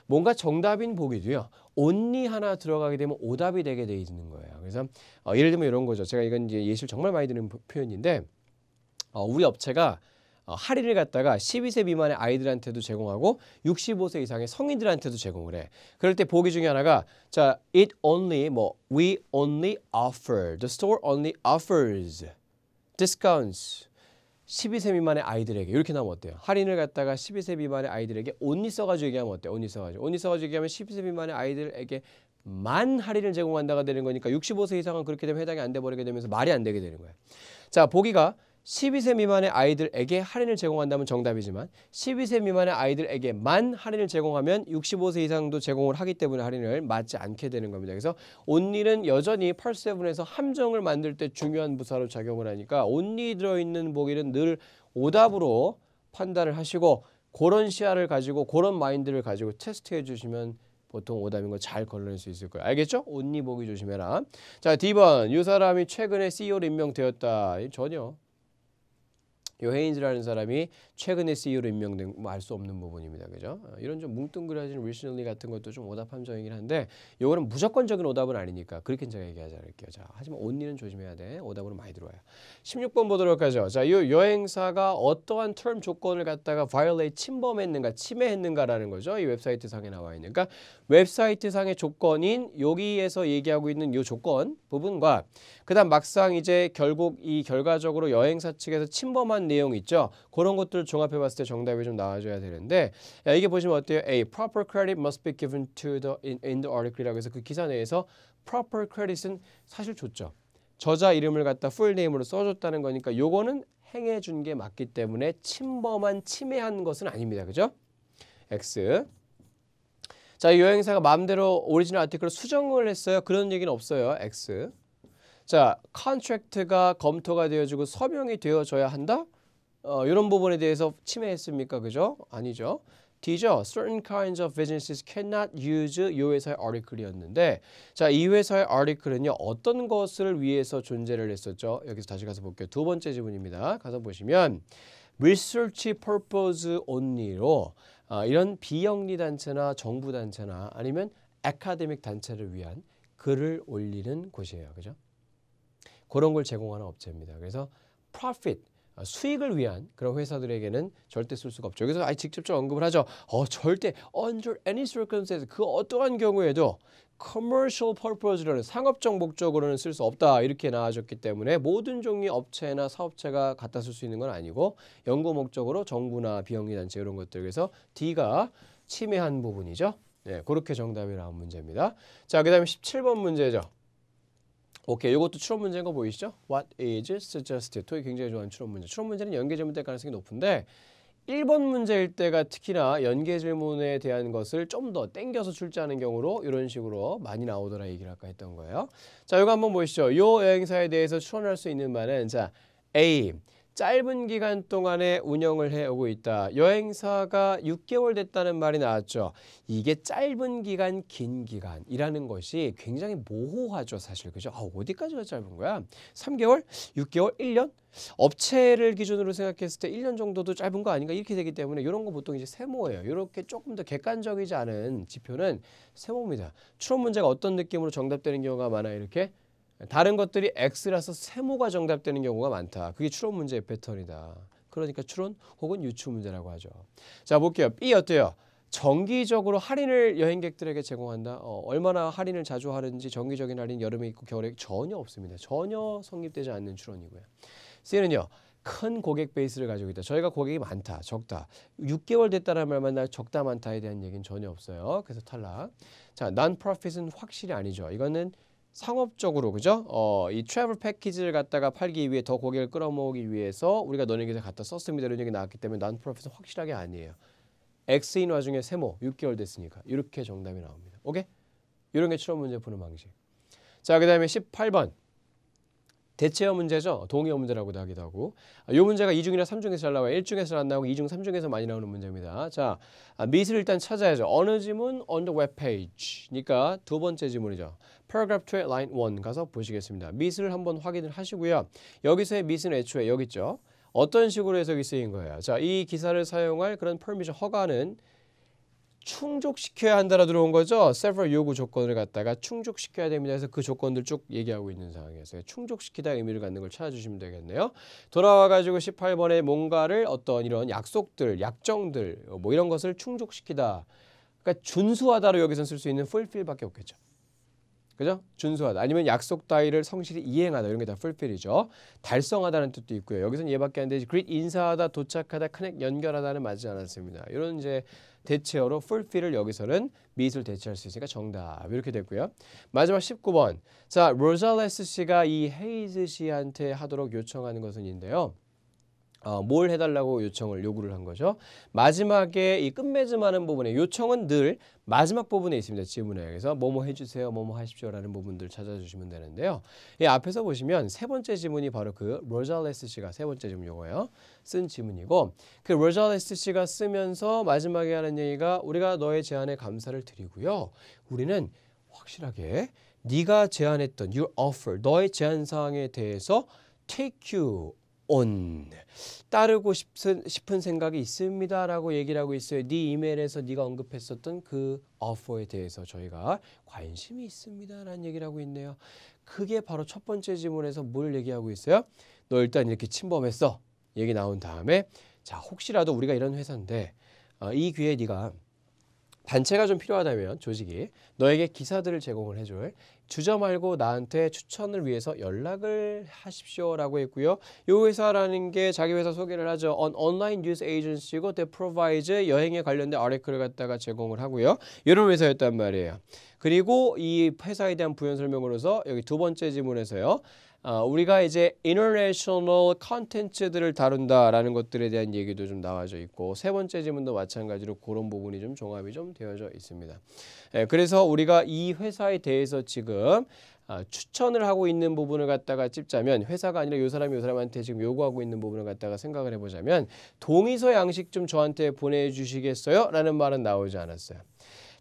뭔가 정답인 보기도요. 온리 하나 들어가게 되면 오답이 되게 돼 있는 거예요. 그래서 어, 예를 들면 이런 거죠. 제가 이건 이제 예시를 정말 많이 드는 표현인데 어, 우리 업체가 어, 할인을 갖다가 12세 미만의 아이들한테도 제공하고 65세 이상의 성인들한테도 제공을 해. 그럴 때 보기 중에 하나가 자, it only 뭐 we only offer, the store only offers 디스카운트 12세 미만의 아이들에게 이렇게 나오면 어때요? 할인을 갖다가 12세 미만의 아이들에게 온리 써가지고 얘기하면 어때요? 온리 써가지고 온리 써가지고 얘기하면 12세 미만의 아이들에게 만 할인을 제공한다가 되는 거니까 65세 이상은 그렇게 되면 해당이 안 돼버리게 되면서 말이 안 되게 되는 거예자 보기가 12세 미만의 아이들에게 할인을 제공한다면 정답이지만 12세 미만의 아이들에게만 할인을 제공하면 65세 이상도 제공을 하기 때문에 할인을 맞지 않게 되는 겁니다. 그래서 온니는 여전히 펄세븐에서 함정을 만들 때 중요한 부사로 작용을 하니까 온니 들어있는 보기는 늘 오답으로 판단을 하시고 그런 시야를 가지고 그런 마인드를 가지고 테스트해 주시면 보통 오답인 거 잘 걸러낼 수 있을 거예요. 알겠죠? 온니 보기 조심해라. 자, D번. 이 사람이 최근에 CEO로 임명되었다. 전혀 요헤인즈라는 사람이 최근에 CEO로 임명된 뭐 알 수 없는 부분입니다. 그죠? 어, 이런 좀 뭉뚱그려진 recently 같은 것도 좀 오답 함정이긴 한데 요거는 무조건적인 오답은 아니니까 그렇게 제가 얘기하지 않을게요. 자, 하지만 온리는 조심해야 돼. 오답으로 많이 들어와요. 16번 보도록 하죠. 자, 요 여행사가 어떠한 term 조건을 갖다가 violate 침범했는가, 침해했는가라는 거죠. 이 웹사이트 상에 나와 있는. 그러니까 웹사이트 상의 조건인 여기에서 얘기하고 있는 요 조건 부분과 그다음 막상 이제 결국 이 결과적으로 여행사 측에서 침범한 내용 있죠. 그런 것들을 종합해 봤을 때 정답이 좀 나와줘야 되는데 야, 이게 보시면 어때요? A. Proper credit must be given to the in, in the article이라고 해서 그 기사 내에서 proper credit은 사실 줬죠. 저자 이름을 갖다 풀네임으로 써줬다는 거니까 요거는 행해 준 게 맞기 때문에 침범한 침해한 것은 아닙니다. 그죠? X. 자, 여행사가 마음대로 오리지널 아티클을 수정을 했어요. 그런 얘기는 없어요. X. 자, 컨트랙트가 검토가 되어지고 서명이 되어져야 한다? 어, 이런 부분에 대해서 침해했습니까? 그죠? 아니죠. 디죠 Certain kinds of businesses cannot use 이 회사의 a r 클이었는데 자, 이 회사의 a r 클은요 어떤 것을 위해서 존재를 했었죠? 여기서 다시 가서 볼게요. 두 번째 질문입니다 가서 보시면 research purpose only로 아, 이런 비영리 단체나 정부 단체나 아니면 아카데믹 단체를 위한 글을 올리는 곳이에요. 그죠? 그런 걸 제공하는 업체입니다. 그래서 profit 아, 수익을 위한 그런 회사들에게는 절대 쓸 수가 없죠. 그래서 아예 직접적으로 언급을 하죠. 어, 절대 under any circumstance 그 어떠한 경우에도 commercial purpose라는 상업적 목적으로는 쓸 수 없다 이렇게 나와줬기 때문에 모든 종류의 업체나 사업체가 갖다 쓸 수 있는 건 아니고 연구 목적으로 정부나 비영리단체 이런 것들 그래서 D가 침해한 부분이죠. 네, 그렇게 정답이 나온 문제입니다. 자, 그 다음에 17번 문제죠. 오케이, 이것도 추론 문제인 거 보이시죠? What is suggested? 토이 굉장히 좋아하는 추론 문제. 추론 문제는 연계 질문될 가능성이 높은데 1번 문제일 때가 특히나 연계 질문에 대한 것을 좀 더 땡겨서 출제하는 경우로 이런 식으로 많이 나오더라 얘기를 아까 했던 거예요. 자, 이거 한번 보시죠. 이 여행사에 대해서 추론할 수 있는 말은 자 A 짧은 기간 동안에 운영을 해오고 있다. 여행사가 6개월 됐다는 말이 나왔죠. 이게 짧은 기간, 긴 기간이라는 것이 굉장히 모호하죠, 사실. 그죠? 아, 어디까지가 짧은 거야? 3개월? 6개월? 1년? 업체를 기준으로 생각했을 때 1년 정도도 짧은 거 아닌가 이렇게 되기 때문에 이런 거 보통 이제 세모예요. 이렇게 조금 더 객관적이지 않은 지표는 세모입니다. 추론 문제가 어떤 느낌으로 정답되는 경우가 많아 요 이렇게 다른 것들이 x라서 세모가 정답되는 경우가 많다. 그게 추론 문제의 패턴이다. 그러니까 추론 혹은 유추 문제라고 하죠. 자 볼게요. B 어때요? 정기적으로 할인을 여행객들에게 제공한다. 어, 얼마나 할인을 자주 하는지 정기적인 할인 여름에 있고 겨울에 전혀 없습니다. 전혀 성립되지 않는 추론이고요. C는요. 큰 고객 베이스를 가지고 있다. 저희가 고객이 많다, 적다. 6개월 됐다는 말만 날 적다 많다에 대한 얘기는 전혀 없어요. 그래서 탈락. 자, non-profit은 확실히 아니죠. 이거는 상업적으로 그죠? 어, 이 트래블 패키지를 갖다가 팔기 위해 더 고객을 끌어모으기 위해서 우리가 너네에게 갖다 썼습니다. 이런 얘기 나왔기 때문에 난 프로핏은 확실하게 아니에요. X인 와중에 세모 6개월 됐으니까 이렇게 정답이 나옵니다. 오케이? 이런 게 실험 문제 푸는 방식. 자, 그다음에 18번. 대체어 문제죠. 동의어 문제라고도 하기도 하고. 이 문제가 2중이나 3중에서 잘 나와요. 1중에서 안 나오고 2중, 3중에서 많이 나오는 문제입니다. 자, 아, 미 밑을 일단 찾아야죠. 어느 지문? on the webpage. 니까 그러니까 두 번째 지문이죠. paragraph 2의 line 1 가서 보시겠습니다. 미스를 한번 확인을 하시고요. 여기서의 미스는 애초에 여기 있죠. 어떤 식으로 해석이 쓰인 거예요. 자, 이 기사를 사용할 그런 permission 허가는 충족시켜야 한다라 들어온 거죠. several 요구 조건을 갖다가 충족시켜야 됩니다. 그래서그 조건들 쭉 얘기하고 있는 상황에서 충족시키다 의미를 갖는 걸 찾아주시면 되겠네요. 돌아와 가지고 18번에 뭔가를 어떤 이런 약속들, 약정들 뭐 이런 것을 충족시키다. 그러니까 준수하다로 여기서 쓸 수 있는 fulfill밖에 없겠죠. 그죠? 준수하다. 아니면 약속 따위를 성실히 이행하다. 이런 게다 fulfill이죠. 달성하다는 뜻도 있고요. 여기서는 얘밖에 안 되지. greet 인사하다, 도착하다, connect 연결하다는 맞지 않았습니다. 이런 이제 대체어로 fulfill을 여기서는 미술 대체할 수 있으니까 정답. 이렇게 됐고요. 마지막 19번. 자, 로잘레스 씨가 이 헤이즈 씨한테 하도록 요청하는 것은인데요. 어, 뭘 해달라고 요청을 요구를 한 거죠. 마지막에 이 끝맺음하는 부분에 요청은 늘 마지막 부분에 있습니다. 지문에 그래서 뭐뭐 뭐 해주세요, 뭐뭐 뭐 하십시오라는 부분들 찾아주시면 되는데요. 이 앞에서 보시면 세 번째 지문이 바로 그 로잘레스 씨가 세 번째 지문 요거예요. 쓴 지문이고 그 로잘레스 씨가 쓰면서 마지막에 하는 얘기가 우리가 너의 제안에 감사를 드리고요. 우리는 확실하게 네가 제안했던 your offer, 너의 제안 사항에 대해서 take you 온 따르고 싶은, 싶은 생각이 있습니다라고 얘기를 하고 있어요. 네 이메일에서 네가 언급했었던 그 어퍼에 대해서 저희가 관심이 있습니다라는 얘기를 하고 있네요. 그게 바로 첫 번째 질문에서뭘 얘기하고 있어요? 너 일단 이렇게 침범했어. 얘기 나온 다음에 자 혹시라도 우리가 이런 회사인데 어, 이 기회에 네가 단체가 좀 필요하다면 조직이 너에게 기사들을 제공을 해줄 주저 말고 나한테 추천을 위해서 연락을 하십시오라고 했고요. 이 회사라는 게 자기 회사 소개를 하죠. On online n e 고 they p r o v i d e 여행에 관련된 아레클을 갖다가 제공을 하고요. 이런 회사였단 말이에요. 그리고 이 회사에 대한 부연 설명으로서 여기 두 번째 지문에서요. 어, 우리가 이제 인터내셔널 컨텐츠들을 다룬다라는 것들에 대한 얘기도 좀 나와져 있고 세 번째 질문도 마찬가지로 그런 부분이 좀 종합이 좀 되어져 있습니다. 예, 그래서 우리가 이 회사에 대해서 지금 아, 추천을 하고 있는 부분을 갖다가 찝자면 회사가 아니라 요 사람이 요 사람한테 지금 요구하고 있는 부분을 갖다가 생각을 해보자면 동의서 양식 좀 저한테 보내주시겠어요? 라는 말은 나오지 않았어요.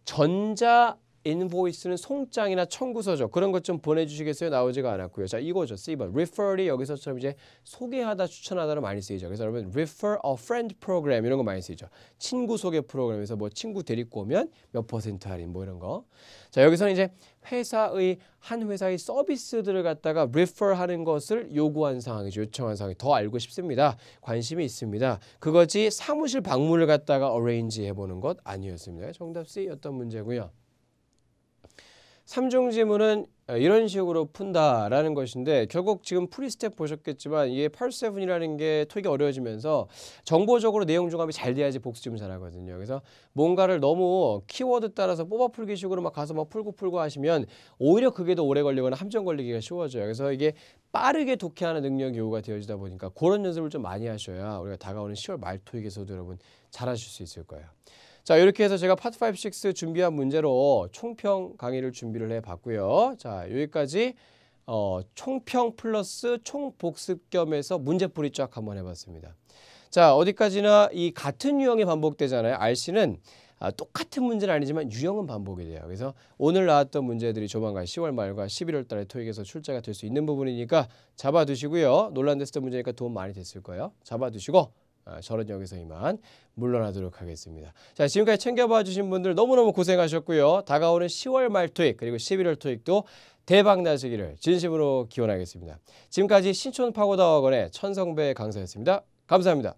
전자 인보이스는 송장이나 청구서죠. 그런 것 좀 보내주시겠어요? 나오지가 않았고요. 자, 이거죠. 쓰이번. refer이 여기서처럼 이제 소개하다, 추천하다로 많이 쓰이죠. 그래서 여러분 refer a friend program 이런 거 많이 쓰이죠. 친구 소개 프로그램에서 뭐 친구 데리고 오면 몇 퍼센트 할인 뭐 이런 거. 자, 여기서는 이제 회사의 한 회사의 서비스들을 갖다가 refer하는 것을 요구한 상황이죠. 요청한 상황이 더 알고 싶습니다. 관심이 있습니다. 그거지 사무실 방문을 갖다가 arrange 해보는 것 아니었습니다. 정답 C였던 문제고요. 삼중 지문은 아, 이런 식으로 푼다라는 것인데 결국 지금 프리스텝 보셨겠지만 이게 펄세븐이라는게 토익이 어려워지면서 정보적으로 내용 중합이 잘 돼야지 복수 지 잘하거든요. 그래서 뭔가를 너무 키워드 따라서 뽑아 풀기 식으로 막 가서 막 풀고 풀고 하시면 오히려 그게 더 오래 걸리거나 함정 걸리기가 쉬워져요. 그래서 이게 빠르게 독해하는 능력이 요구가 되어지다 보니까 그런 연습을 좀 많이 하셔야 우리가 다가오는 10월 말 토익에서도 여러분 잘하실 수 있을 거예요. 자 이렇게 해서 제가 파트 5, 6 준비한 문제로 총평 강의를 준비를 해봤고요. 자 여기까지 어, 총평 플러스 총복습 겸해서 문제풀이 쫙 한번 해봤습니다. 자 어디까지나 이 같은 유형이 반복되잖아요. RC는 아, 똑같은 문제는 아니지만 유형은 반복이 돼요. 그래서 오늘 나왔던 문제들이 조만간 10월 말과 11월 달에 토익에서 출제가 될 수 있는 부분이니까 잡아두시고요. 논란됐을 문제니까 도움 많이 됐을 거예요. 잡아두시고 저는 아, 여기서 이만 물러나도록 하겠습니다. 자, 지금까지 챙겨봐 주신 분들 너무너무 고생하셨고요. 다가오는 10월 말 토익 그리고 11월 토익도 대박 나시기를 진심으로 기원하겠습니다. 지금까지 신촌 파고다학원의 천성배 강사였습니다. 감사합니다.